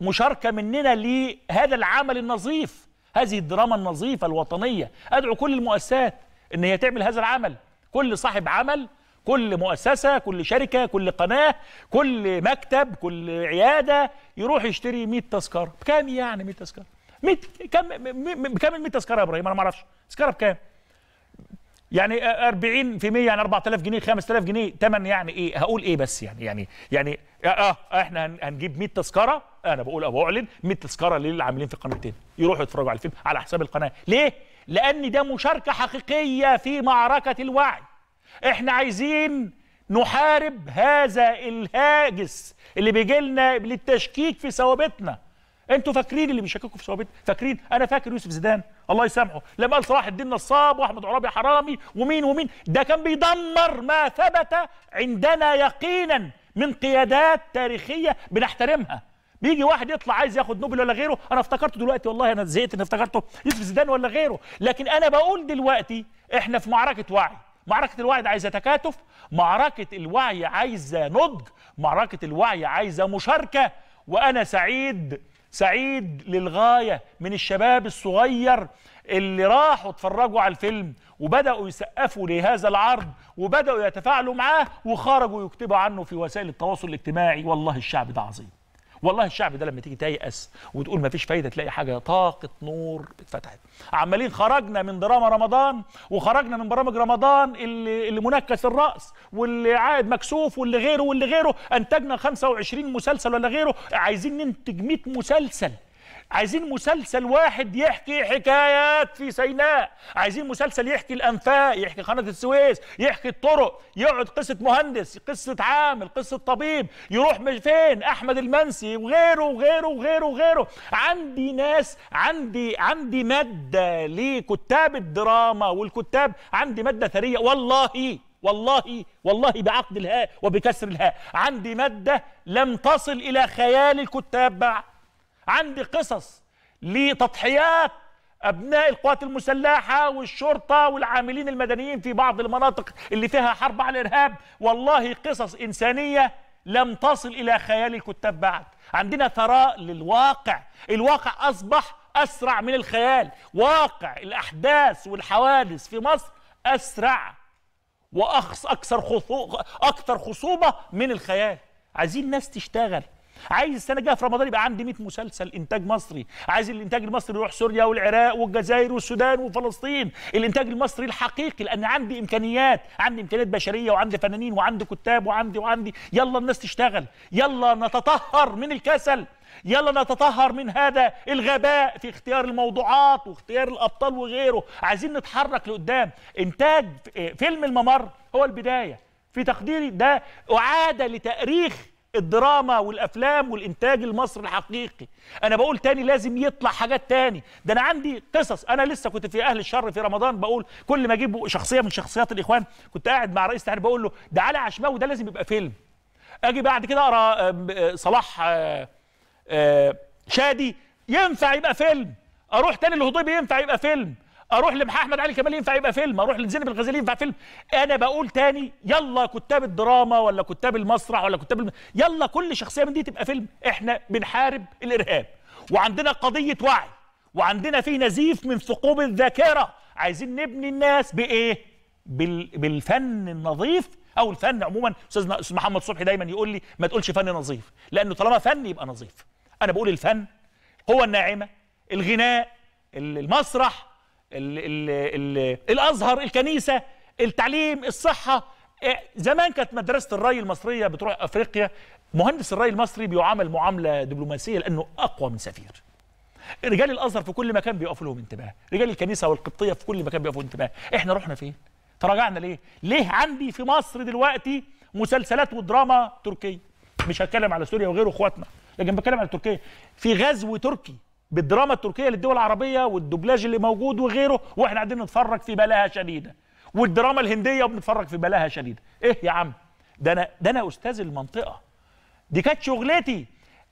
مشاركه مننا لهذا العمل النظيف هذه الدراما النظيفه الوطنيه ادعو كل المؤسسات ان هي تعمل هذا العمل كل صاحب عمل كل مؤسسة كل شركة كل قناة كل مكتب كل عيادة يروح يشتري 100 تذكرة بكام يعني 100 تذكرة 100 كم بكام ال 100 تذكرة يا إبراهيم أنا ما أعرفش تذكرة بكام يعني 40% يعني 4000 جنيه 5000 جنيه تمن يعني ايه هقول ايه بس يعني يعني يعني اه احنا هنجيب 100 تذكره انا بقول او اعلن 100 تذكره للعاملين في القناتين يروحوا يتفرجوا على الفيلم على حساب القناه ليه لان ده مشاركه حقيقيه في معركه الوعي احنا عايزين نحارب هذا الهاجس اللي بيجي لنا للتشكيك في ثوابتنا انتوا فاكرين اللي بيشككوا في ثوابتنا فاكرين انا فاكر يوسف زيدان الله يسامحه لما قال صلاح الدين نصاب واحمد عرابي حرامي ومين ومين ده كان بيدمر ما ثبت عندنا يقينا من قيادات تاريخيه بنحترمها بيجي واحد يطلع عايز ياخد نوبل ولا غيره انا افتكرته دلوقتي والله انا زهقت ان افتكرته يوسف زيدان ولا غيره لكن انا بقول دلوقتي احنا في معركه وعي معركة الوعي عايزة تكاتف معركة الوعي عايزة نضج معركة الوعي عايزة مشاركة وأنا سعيد سعيد للغاية من الشباب الصغير اللي راحوا اتفرجوا على الفيلم وبدأوا يسقفوا لهذا العرض وبدأوا يتفاعلوا معاه وخرجوا يكتبوا عنه في وسائل التواصل الاجتماعي والله الشعب ده عظيم والله الشعب ده لما تيجي تيأس وتقول ما فيش فايده تلاقي حاجه طاقه نور اتفتحت عمالين خرجنا من دراما رمضان وخرجنا من برامج رمضان اللي اللي منكس الراس واللي عائد مكسوف واللي غيره واللي غيره انتجنا 25 مسلسل ولا غيره عايزين ننتج 100 مسلسل عايزين مسلسل واحد يحكي حكايات في سيناء عايزين مسلسل يحكي الانفاق يحكي قناه السويس يحكي الطرق يقعد قصه مهندس قصه عامل قصه طبيب يروح فين احمد المنسي وغيره وغيره وغيره وغيره عندي ناس عندي عندي ماده لكتاب الدراما والكتاب عندي ماده ثريه والله والله والله بعقد الهاء وبكسر الهاء عندي ماده لم تصل الى خيال الكتاب بعد عندي قصص لتضحيات أبناء القوات المسلحة والشرطة والعاملين المدنيين في بعض المناطق اللي فيها حرب على الإرهاب والله قصص إنسانية لم تصل إلى خيال الكتاب بعد عندنا ثراء للواقع الواقع أصبح أسرع من الخيال واقع الأحداث والحوادث في مصر أسرع وأكثر خصوبة من الخيال عايزين ناس تشتغل عايز السنه الجايه في رمضان يبقى عندي 100 مسلسل انتاج مصري عايز الانتاج المصري يروح سوريا والعراق والجزائر والسودان وفلسطين الانتاج المصري الحقيقي لان عندي امكانيات عندي امكانيات بشريه وعندي فنانين وعندي كتاب وعندي وعندي يلا الناس تشتغل يلا نتطهر من الكسل يلا نتطهر من هذا الغباء في اختيار الموضوعات واختيار الابطال وغيره عايزين نتحرك لقدام انتاج فيلم الممر هو البدايه في تقديري ده اعاده لتاريخ الدراما والافلام والانتاج المصري الحقيقي انا بقول تاني لازم يطلع حاجات تاني ده انا عندي قصص انا لسه كنت في اهل الشر في رمضان بقول كل ما اجيب شخصيه من شخصيات الاخوان كنت قاعد مع رئيس التحرير بقول له ده علي عشماوي ده لازم يبقى فيلم اجي بعد كده اقرا آه، آه، صلاح آه، شادي ينفع يبقى فيلم اروح تاني لهضيبي ينفع يبقى فيلم اروح لمحمد احمد علي كمال ينفع يبقى فيلم اروح لزينب الغزالي ينفع فيلم انا بقول تاني يلا كتاب الدراما ولا كتاب المسرح ولا كتاب الم... يلا كل شخصيه من دي تبقى فيلم احنا بنحارب الارهاب وعندنا قضيه وعي وعندنا في نزيف من ثقوب الذاكره عايزين نبني الناس بايه بال... بالفن النظيف او الفن عموما استاذ محمد صبحي دايما يقول لي ما تقولش فن نظيف لانه طالما فن يبقى نظيف انا بقول الفن هو الناعمه الغناء المسرح ال ال ال الازهر الكنيسه التعليم الصحه إيه، زمان كانت مدرسه الري المصريه بتروح افريقيا مهندس الري المصري بيعامل معامله دبلوماسيه لانه اقوى من سفير رجال الازهر في كل مكان بيقفوا لهم انتباه رجال الكنيسه والقبطيه في كل مكان بيقفوا انتباه احنا رحنا فين تراجعنا ليه ليه عندي في مصر دلوقتي مسلسلات ودراما تركيه مش هتكلم على سوريا وغيره اخواتنا لكن بتكلم على تركيا في غزو تركي بالدراما التركيه للدول العربيه والدوبلاج اللي موجود وغيره واحنا قاعدين نتفرج في بلاها شديده والدراما الهنديه وبنتفرج في بلاها شديده ايه يا عم ده انا ده انا استاذ المنطقه دي كانت شغلتي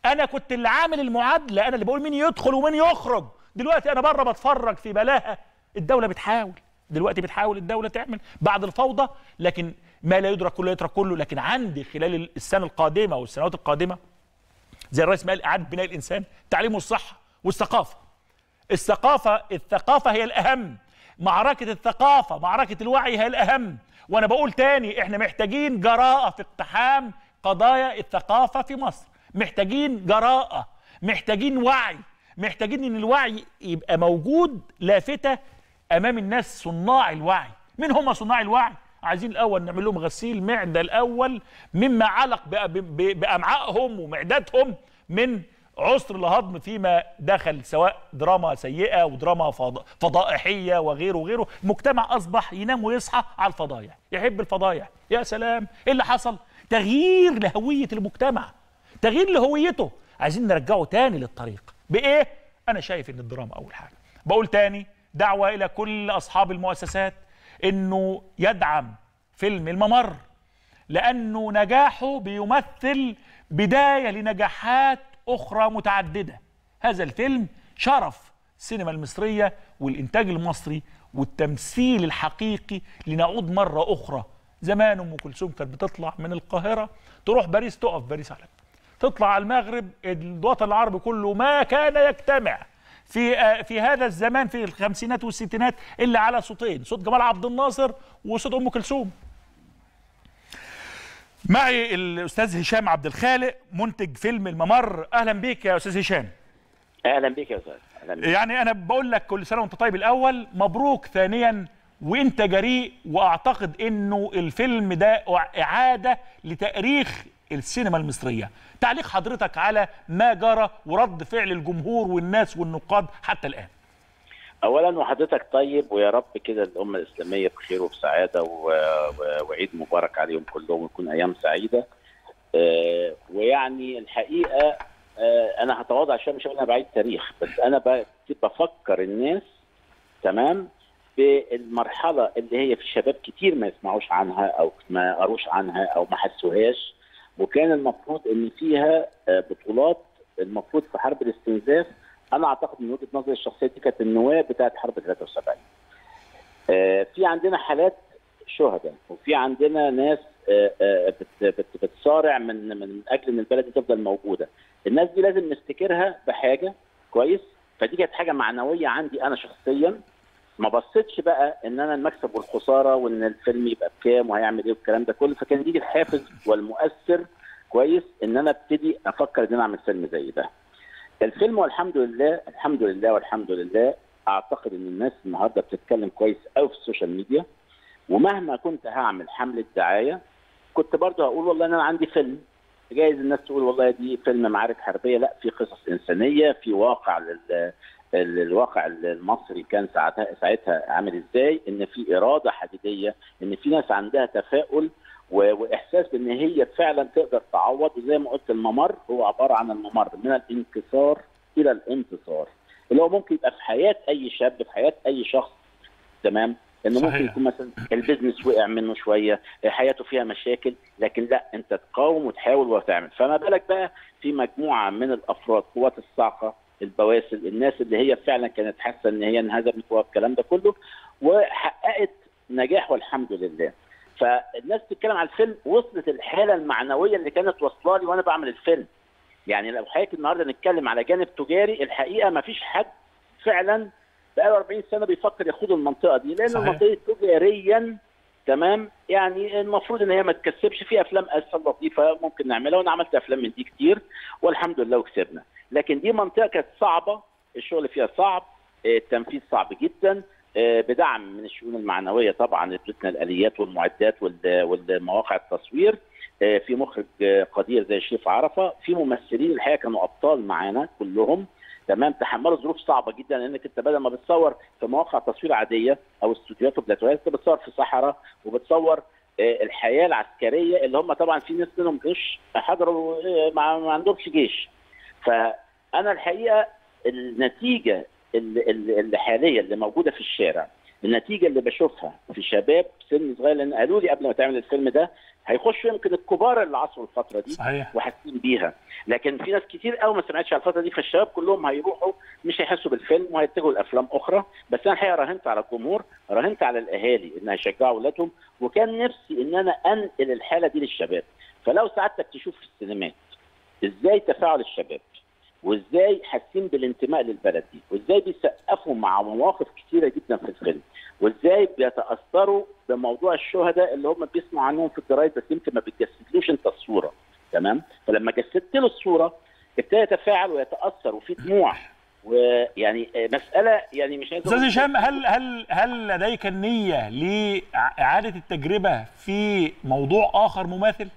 انا كنت اللي عامل المعادله انا اللي بقول مين يدخل ومين يخرج دلوقتي انا بره بتفرج في بلاها الدوله بتحاول دلوقتي بتحاول الدوله تعمل بعد الفوضى لكن ما لا يدرك كله يترك كله لكن عندي خلال السنه القادمه والسنوات القادمه زي الرئيس ما قال اعاده بناء الانسان تعليمه الصحه والثقافه الثقافه الثقافه هي الاهم معركه الثقافه معركه الوعي هي الاهم وانا بقول تاني احنا محتاجين جراءه في اقتحام قضايا الثقافه في مصر محتاجين جراءه محتاجين وعي محتاجين ان الوعي يبقى موجود لافته امام الناس صناع الوعي مين هم صناع الوعي عايزين الاول نعمل لهم غسيل معده الاول مما علق بامعائهم ومعدتهم من عسر لهضم فيما دخل سواء دراما سيئه ودراما فضائحيه وغيره وغيره المجتمع اصبح ينام ويصحى على الفضايح يحب الفضايح يا سلام ايه اللي حصل تغيير لهويه المجتمع تغيير لهويته عايزين نرجعه تاني للطريق بايه انا شايف ان الدراما اول حاجه بقول تاني دعوه الى كل اصحاب المؤسسات انه يدعم فيلم الممر لانه نجاحه بيمثل بدايه لنجاحات أخرى متعددة هذا الفيلم شرف السينما المصرية والإنتاج المصري والتمثيل الحقيقي لنعود مرة أخرى زمان أم كلثوم كانت بتطلع من القاهرة تروح باريس تقف باريس على تطلع على المغرب الوطن العربي كله ما كان يجتمع في في هذا الزمان في الخمسينات والستينات الا على صوتين صوت جمال عبد الناصر وصوت ام كلثوم معي الاستاذ هشام عبد الخالق منتج فيلم الممر اهلا بيك يا استاذ هشام اهلا بيك يا استاذ يعني انا بقول لك كل سنه وانت طيب الاول مبروك ثانيا وانت جريء واعتقد انه الفيلم ده اعاده لتاريخ السينما المصريه تعليق حضرتك على ما جرى ورد فعل الجمهور والناس والنقاد حتى الان اولا وحضرتك طيب ويا رب كده الامه الاسلاميه بخير وفي سعاده وعيد مبارك عليهم كلهم ويكون ايام سعيده آه، ويعني الحقيقه آه، انا هتواضع شويه مش انا بعيد تاريخ بس انا بفكر الناس تمام بالمرحله اللي هي في الشباب كتير ما يسمعوش عنها او ما قروش عنها او ما حسوهاش وكان المفروض ان فيها آه، بطولات المفروض في حرب الاستنزاف انا اعتقد من وجهه نظري الشخصيه دي كانت النواه بتاعت حرب 73 آه، في عندنا حالات شهداء وفي عندنا ناس آه، آه، بتصارع من من اجل ان البلد دي تفضل موجوده الناس دي لازم نفتكرها بحاجه كويس فدي كانت حاجه معنويه عندي انا شخصيا ما بصيتش بقى ان انا المكسب والخساره وان الفيلم يبقى بكام وهيعمل ايه والكلام ده كله فكان دي الحافز والمؤثر كويس ان انا ابتدي افكر ان انا اعمل فيلم زي ده الفيلم والحمد لله الحمد لله والحمد لله اعتقد ان الناس النهارده بتتكلم كويس قوي في السوشيال ميديا ومهما كنت هعمل حمله دعايه كنت برضه هقول والله انا عندي فيلم جايز الناس تقول والله دي فيلم معارك حربيه لا في قصص انسانيه في واقع لل... الواقع المصري كان ساعتها ساعتها عامل ازاي ان في اراده حديديه ان في ناس عندها تفاؤل واحساس ان هي فعلا تقدر تعوض وزي ما قلت الممر هو عباره عن الممر من الانكسار الى الانتصار اللي هو ممكن يبقى في حياه اي شاب في حياه اي شخص تمام انه صحيح. ممكن يكون مثلا البيزنس وقع منه شويه حياته فيها مشاكل لكن لا انت تقاوم وتحاول وتعمل فما بالك بقى في مجموعه من الافراد قوات الصاعقه البواسل الناس اللي هي فعلا كانت حاسه ان هي انهزمت والكلام ده كله وحققت نجاح والحمد لله فالناس بتتكلم على الفيلم وصلت الحاله المعنويه اللي كانت واصله لي وانا بعمل الفيلم يعني لو حضرتك النهارده نتكلم على جانب تجاري الحقيقه ما فيش حد فعلا بقاله 40 سنه بيفكر ياخد المنطقه دي لان صحيح. المنطقه تجاريا تمام يعني المفروض ان هي ما تكسبش في افلام اسهل لطيفه ممكن نعملها وانا عملت افلام من دي كتير والحمد لله وكسبنا لكن دي منطقه كانت صعبه الشغل فيها صعب التنفيذ صعب جدا آه، بدعم من الشؤون المعنويه طبعا ادتنا الاليات والمعدات والمواقع التصوير آه، في مخرج آه، قدير زي الشريف عرفه في ممثلين الحقيقه كانوا ابطال معانا كلهم تمام تحملوا ظروف صعبه جدا لانك انت بدل ما بتصور في مواقع تصوير عاديه او استوديوهات وبلاتوهات انت بتصور في صحراء وبتصور الحياه العسكريه اللي هم طبعا في ناس منهم مش حضروا ما عندهمش جيش فانا الحقيقه النتيجه اللي حاليا اللي موجوده في الشارع النتيجه اللي بشوفها في شباب سن صغير لان قالوا لي قبل ما تعمل الفيلم ده هيخشوا يمكن الكبار اللي عصروا الفتره دي صحيح. وحاسين بيها لكن في ناس كتير قوي ما سمعتش على الفتره دي فالشباب كلهم هيروحوا مش هيحسوا بالفيلم وهيتجهوا لافلام اخرى بس انا الحقيقه راهنت على الجمهور راهنت على الاهالي ان هيشجعوا اولادهم وكان نفسي ان انا انقل الحاله دي للشباب فلو سعادتك تشوف في السينمات ازاي تفاعل الشباب وازاي حاسين بالانتماء للبلد دي وازاي بيسقفوا مع مواقف كثيره جدا في الفيلم وازاي بيتاثروا بموضوع الشهداء اللي هم بيسمعوا عنهم في الجرايد بس يمكن ما بتجسدلوش انت الصوره تمام فلما جسدت له الصوره ابتدى يتفاعل ويتاثر وفي دموع ويعني مساله يعني مش عايز استاذ هشام هل هل هل لديك النيه لاعاده التجربه في موضوع اخر مماثل؟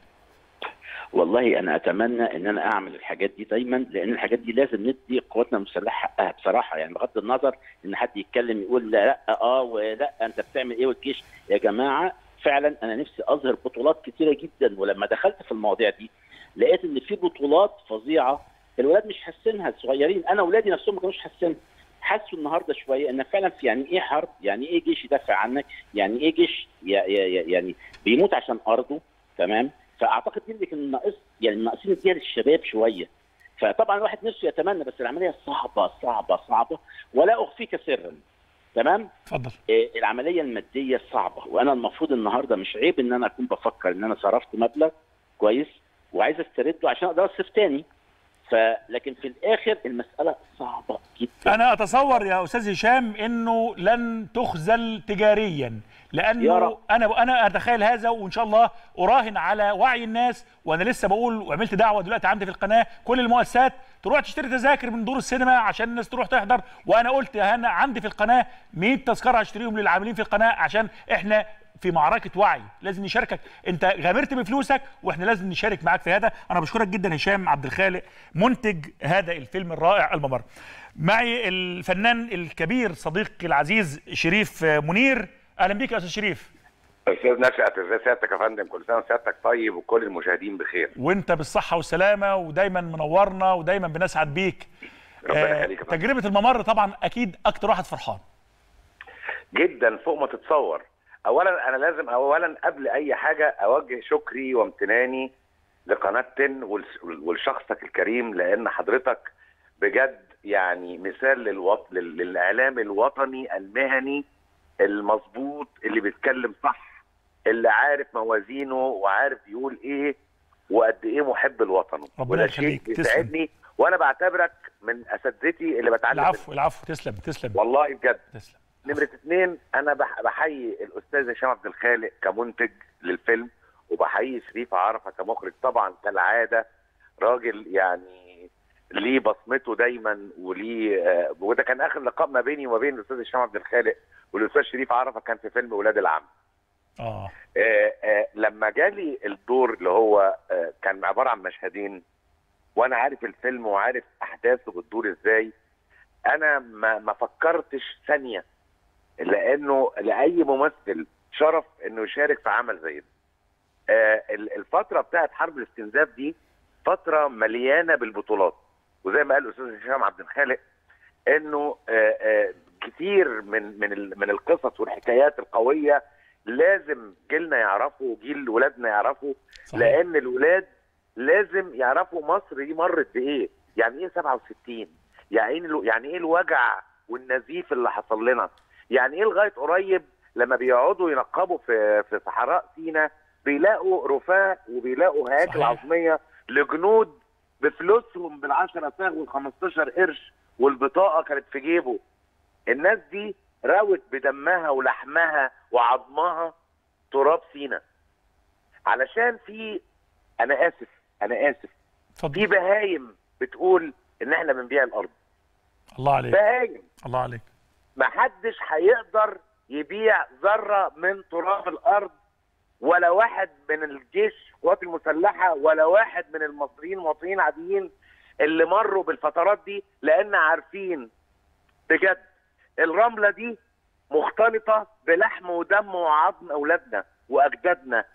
والله انا اتمنى ان انا اعمل الحاجات دي دايما لان الحاجات دي لازم ندي قواتنا المسلحه حقها بصراحه يعني بغض النظر ان حد يتكلم يقول لا لا اه ولا انت بتعمل ايه والجيش يا جماعه فعلا انا نفسي اظهر بطولات كثيره جدا ولما دخلت في المواضيع دي لقيت ان في بطولات فظيعه الولاد مش حاسينها الصغيرين انا اولادي نفسهم ما كانوش حاسينها حسوا النهارده شويه ان فعلا في يعني ايه حرب يعني ايه جيش يدافع عنك يعني ايه جيش يعني بيموت عشان ارضه تمام فاعتقد دي اللي كان ناقص يعني ناقصين اجيال الشباب شويه فطبعا الواحد نفسه يتمنى بس العمليه صعبه صعبه صعبه ولا اخفيك سرا تمام اتفضل إيه العمليه الماديه صعبه وانا المفروض النهارده مش عيب ان انا اكون بفكر ان انا صرفت مبلغ كويس وعايز استرده عشان اقدر اصرف تاني فلكن في الاخر المساله صعبه جدا انا اتصور يا استاذ هشام انه لن تخزل تجاريا لانه انا انا اتخيل هذا وان شاء الله اراهن على وعي الناس وانا لسه بقول وعملت دعوه دلوقتي عندي في القناه كل المؤسسات تروح تشتري تذاكر من دور السينما عشان الناس تروح تحضر وانا قلت انا عندي في القناه 100 تذكره هشتريهم للعاملين في القناه عشان احنا في معركه وعي لازم نشاركك انت غامرت بفلوسك واحنا لازم نشارك معاك في هذا انا بشكرك جدا هشام عبد الخالق منتج هذا الفيلم الرائع الممر معي الفنان الكبير صديقي العزيز شريف منير اهلا بيك يا استاذ شريف استاذ نشأت ازاي سيادتك يا فندم كل سنه وسيادتك طيب وكل المشاهدين بخير وانت بالصحه والسلامه ودايما منورنا ودايما بنسعد بيك ربنا آه، يخليك آه تجربه الممر طبعا اكيد اكتر واحد فرحان جدا فوق ما تتصور اولا انا لازم اولا قبل اي حاجه اوجه شكري وامتناني لقناه تن ولشخصك الكريم لان حضرتك بجد يعني مثال للوط... للاعلام الوطني المهني المظبوط اللي بيتكلم صح اللي عارف موازينه وعارف يقول ايه وقد ايه محب الوطن ربنا شيء تسلم وانا بعتبرك من اساتذتي اللي بتعلم العفو العفو تسلم تسلم والله بجد تسلم نمره اثنين انا بحيي الاستاذ هشام عبد الخالق كمنتج للفيلم وبحيي شريف عرفه كمخرج طبعا كالعاده راجل يعني ليه بصمته دايما وليه آه، وده كان اخر لقاء ما بيني وما بين الاستاذ هشام عبد الخالق والاستاذ شريف عرفه كان في فيلم ولاد العم. اه, آه, آه لما جالي الدور اللي هو آه كان عباره عن مشهدين وانا عارف الفيلم وعارف احداثه بتدور ازاي انا ما, ما فكرتش ثانيه لانه لاي ممثل شرف انه يشارك في عمل زي ده. آه الفتره بتاعت حرب الاستنزاف دي فتره مليانه بالبطولات وزي ما قال الاستاذ هشام عبد الخالق انه آه آه كتير من من من القصص والحكايات القويه لازم جيلنا يعرفه وجيل ولادنا يعرفه صحيح. لان الولاد لازم يعرفوا مصر دي مرت بايه يعني ايه 67 يعني ايه يعني ايه الوجع والنزيف اللي حصل لنا يعني ايه لغايه قريب لما بيقعدوا ينقبوا في في صحراء سينا بيلاقوا رفاه وبيلاقوا هياكل عظميه لجنود بفلوسهم بال10 ساغ وال15 قرش والبطاقه كانت في جيبه الناس دي راوت بدمها ولحمها وعظمها تراب سينا علشان في انا اسف انا اسف فضل. في بهايم بتقول ان احنا بنبيع الارض الله عليك بهايم الله عليك محدش هيقدر يبيع ذره من تراب الارض ولا واحد من الجيش القوات المسلحه ولا واحد من المصريين مواطنين عاديين اللي مروا بالفترات دي لان عارفين بجد الرمله دي مختلطه بلحم ودم وعظم اولادنا واجدادنا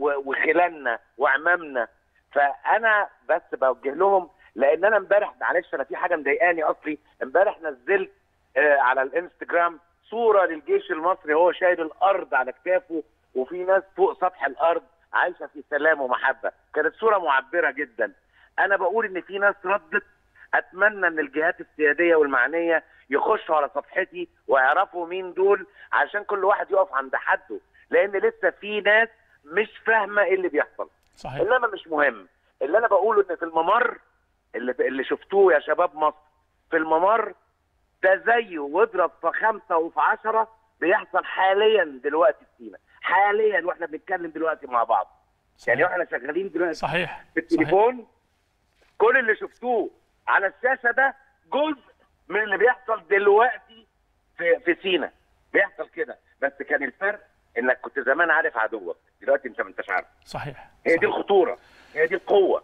وخلالنا وعمامنا فانا بس بوجه لهم لان انا امبارح معلش انا في حاجه مضايقاني اصلي امبارح نزلت آه، على الانستجرام صوره للجيش المصري هو شايل الارض على كتافه وفي ناس فوق سطح الارض عايشه في سلام ومحبه كانت صوره معبره جدا انا بقول ان في ناس ردت اتمنى ان الجهات السياديه والمعنيه يخشوا على صفحتي ويعرفوا مين دول عشان كل واحد يقف عند حده لان لسه في ناس مش فاهمه ايه اللي بيحصل صحيح. انما مش مهم اللي انا بقوله ان في الممر اللي اللي شفتوه يا شباب مصر في الممر ده زيه واضرب في خمسه وفي عشره بيحصل حاليا دلوقتي في سينا حاليا واحنا بنتكلم دلوقتي مع بعض صحيح. يعني واحنا شغالين دلوقتي صحيح التليفون صحيح. كل اللي شفتوه على الشاشه ده جزء من اللي بيحصل دلوقتي في في سينا بيحصل كده بس كان الفرق انك كنت زمان عارف عدوك دلوقتي انت ما انتش عارف صحيح هي صحيح. دي الخطوره هي دي القوه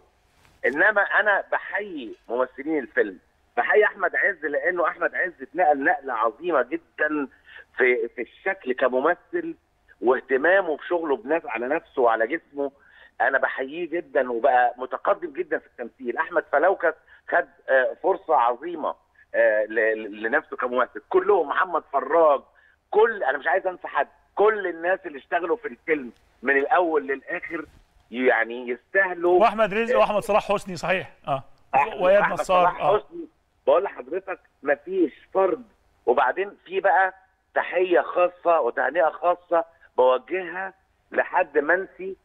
انما انا بحيي ممثلين الفيلم فحي احمد عز لانه احمد عز اتنقل نقله عظيمه جدا في في الشكل كممثل واهتمامه بشغله بناس على نفسه وعلى جسمه انا بحييه جدا وبقى متقدم جدا في التمثيل احمد فلوكس خد آه، فرصه عظيمه آه، لنفسه كممثل كلهم محمد فراج كل انا مش عايز انسى حد كل الناس اللي اشتغلوا في الفيلم من الاول للاخر يعني يستاهلوا واحمد رزق واحمد صلاح حسني صحيح اه واياد نصار صلاح آه. بقول لحضرتك مفيش فرد وبعدين في بقى تحيه خاصه وتهنئه خاصه بوجهها لحد منسي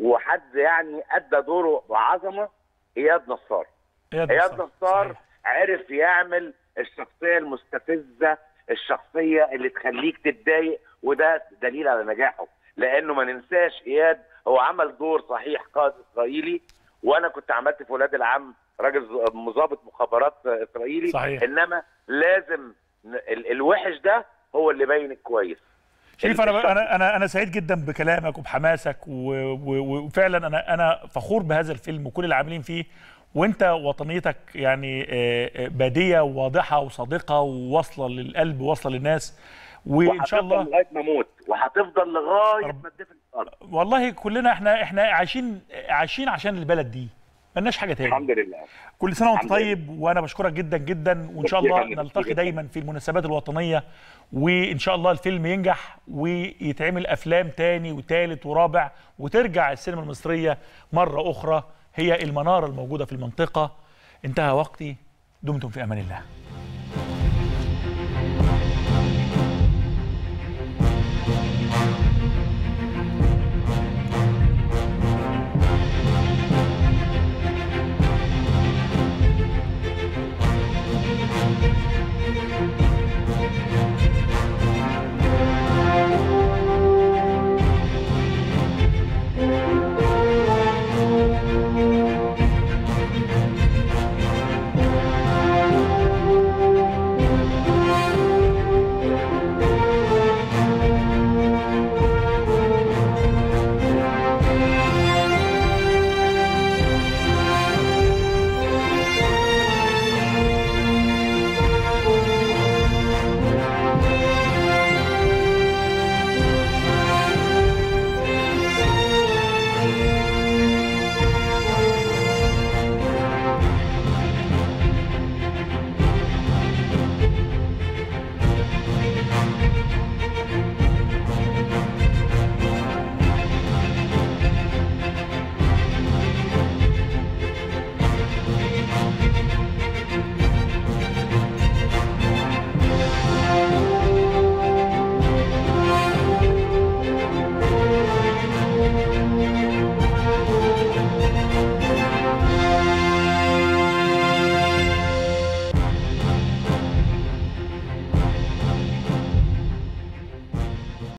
وحد يعني ادى دوره بعظمه اياد نصار اياد نصار عرف يعمل الشخصيه المستفزه الشخصيه اللي تخليك تتضايق وده دليل على نجاحه لانه ما ننساش اياد هو عمل دور صحيح قائد اسرائيلي وانا كنت عملت في ولاد العم راجل مظابط مخابرات اسرائيلي صحيح. انما لازم الوحش ده هو اللي باين الكويس شريف انا انا انا سعيد جدا بكلامك وبحماسك وفعلا انا انا فخور بهذا الفيلم وكل اللي عاملين فيه وانت وطنيتك يعني آه، آه، باديه وواضحه وصادقه وواصله للقلب وواصله للناس وان شاء الله لغايه ما اموت وهتفضل لغايه ما تدفن الارض والله كلنا احنا احنا عايشين عايشين عشان البلد دي ملناش حاجه تاني الحمد لله كل سنه وانت طيب وانا بشكرك جدا جدا وان شاء الله نلتقي دايما في المناسبات الوطنيه وان شاء الله الفيلم ينجح ويتعمل افلام تاني وتالت ورابع وترجع السينما المصريه مره اخرى هي المناره الموجوده في المنطقه انتهى وقتي دمتم في امان الله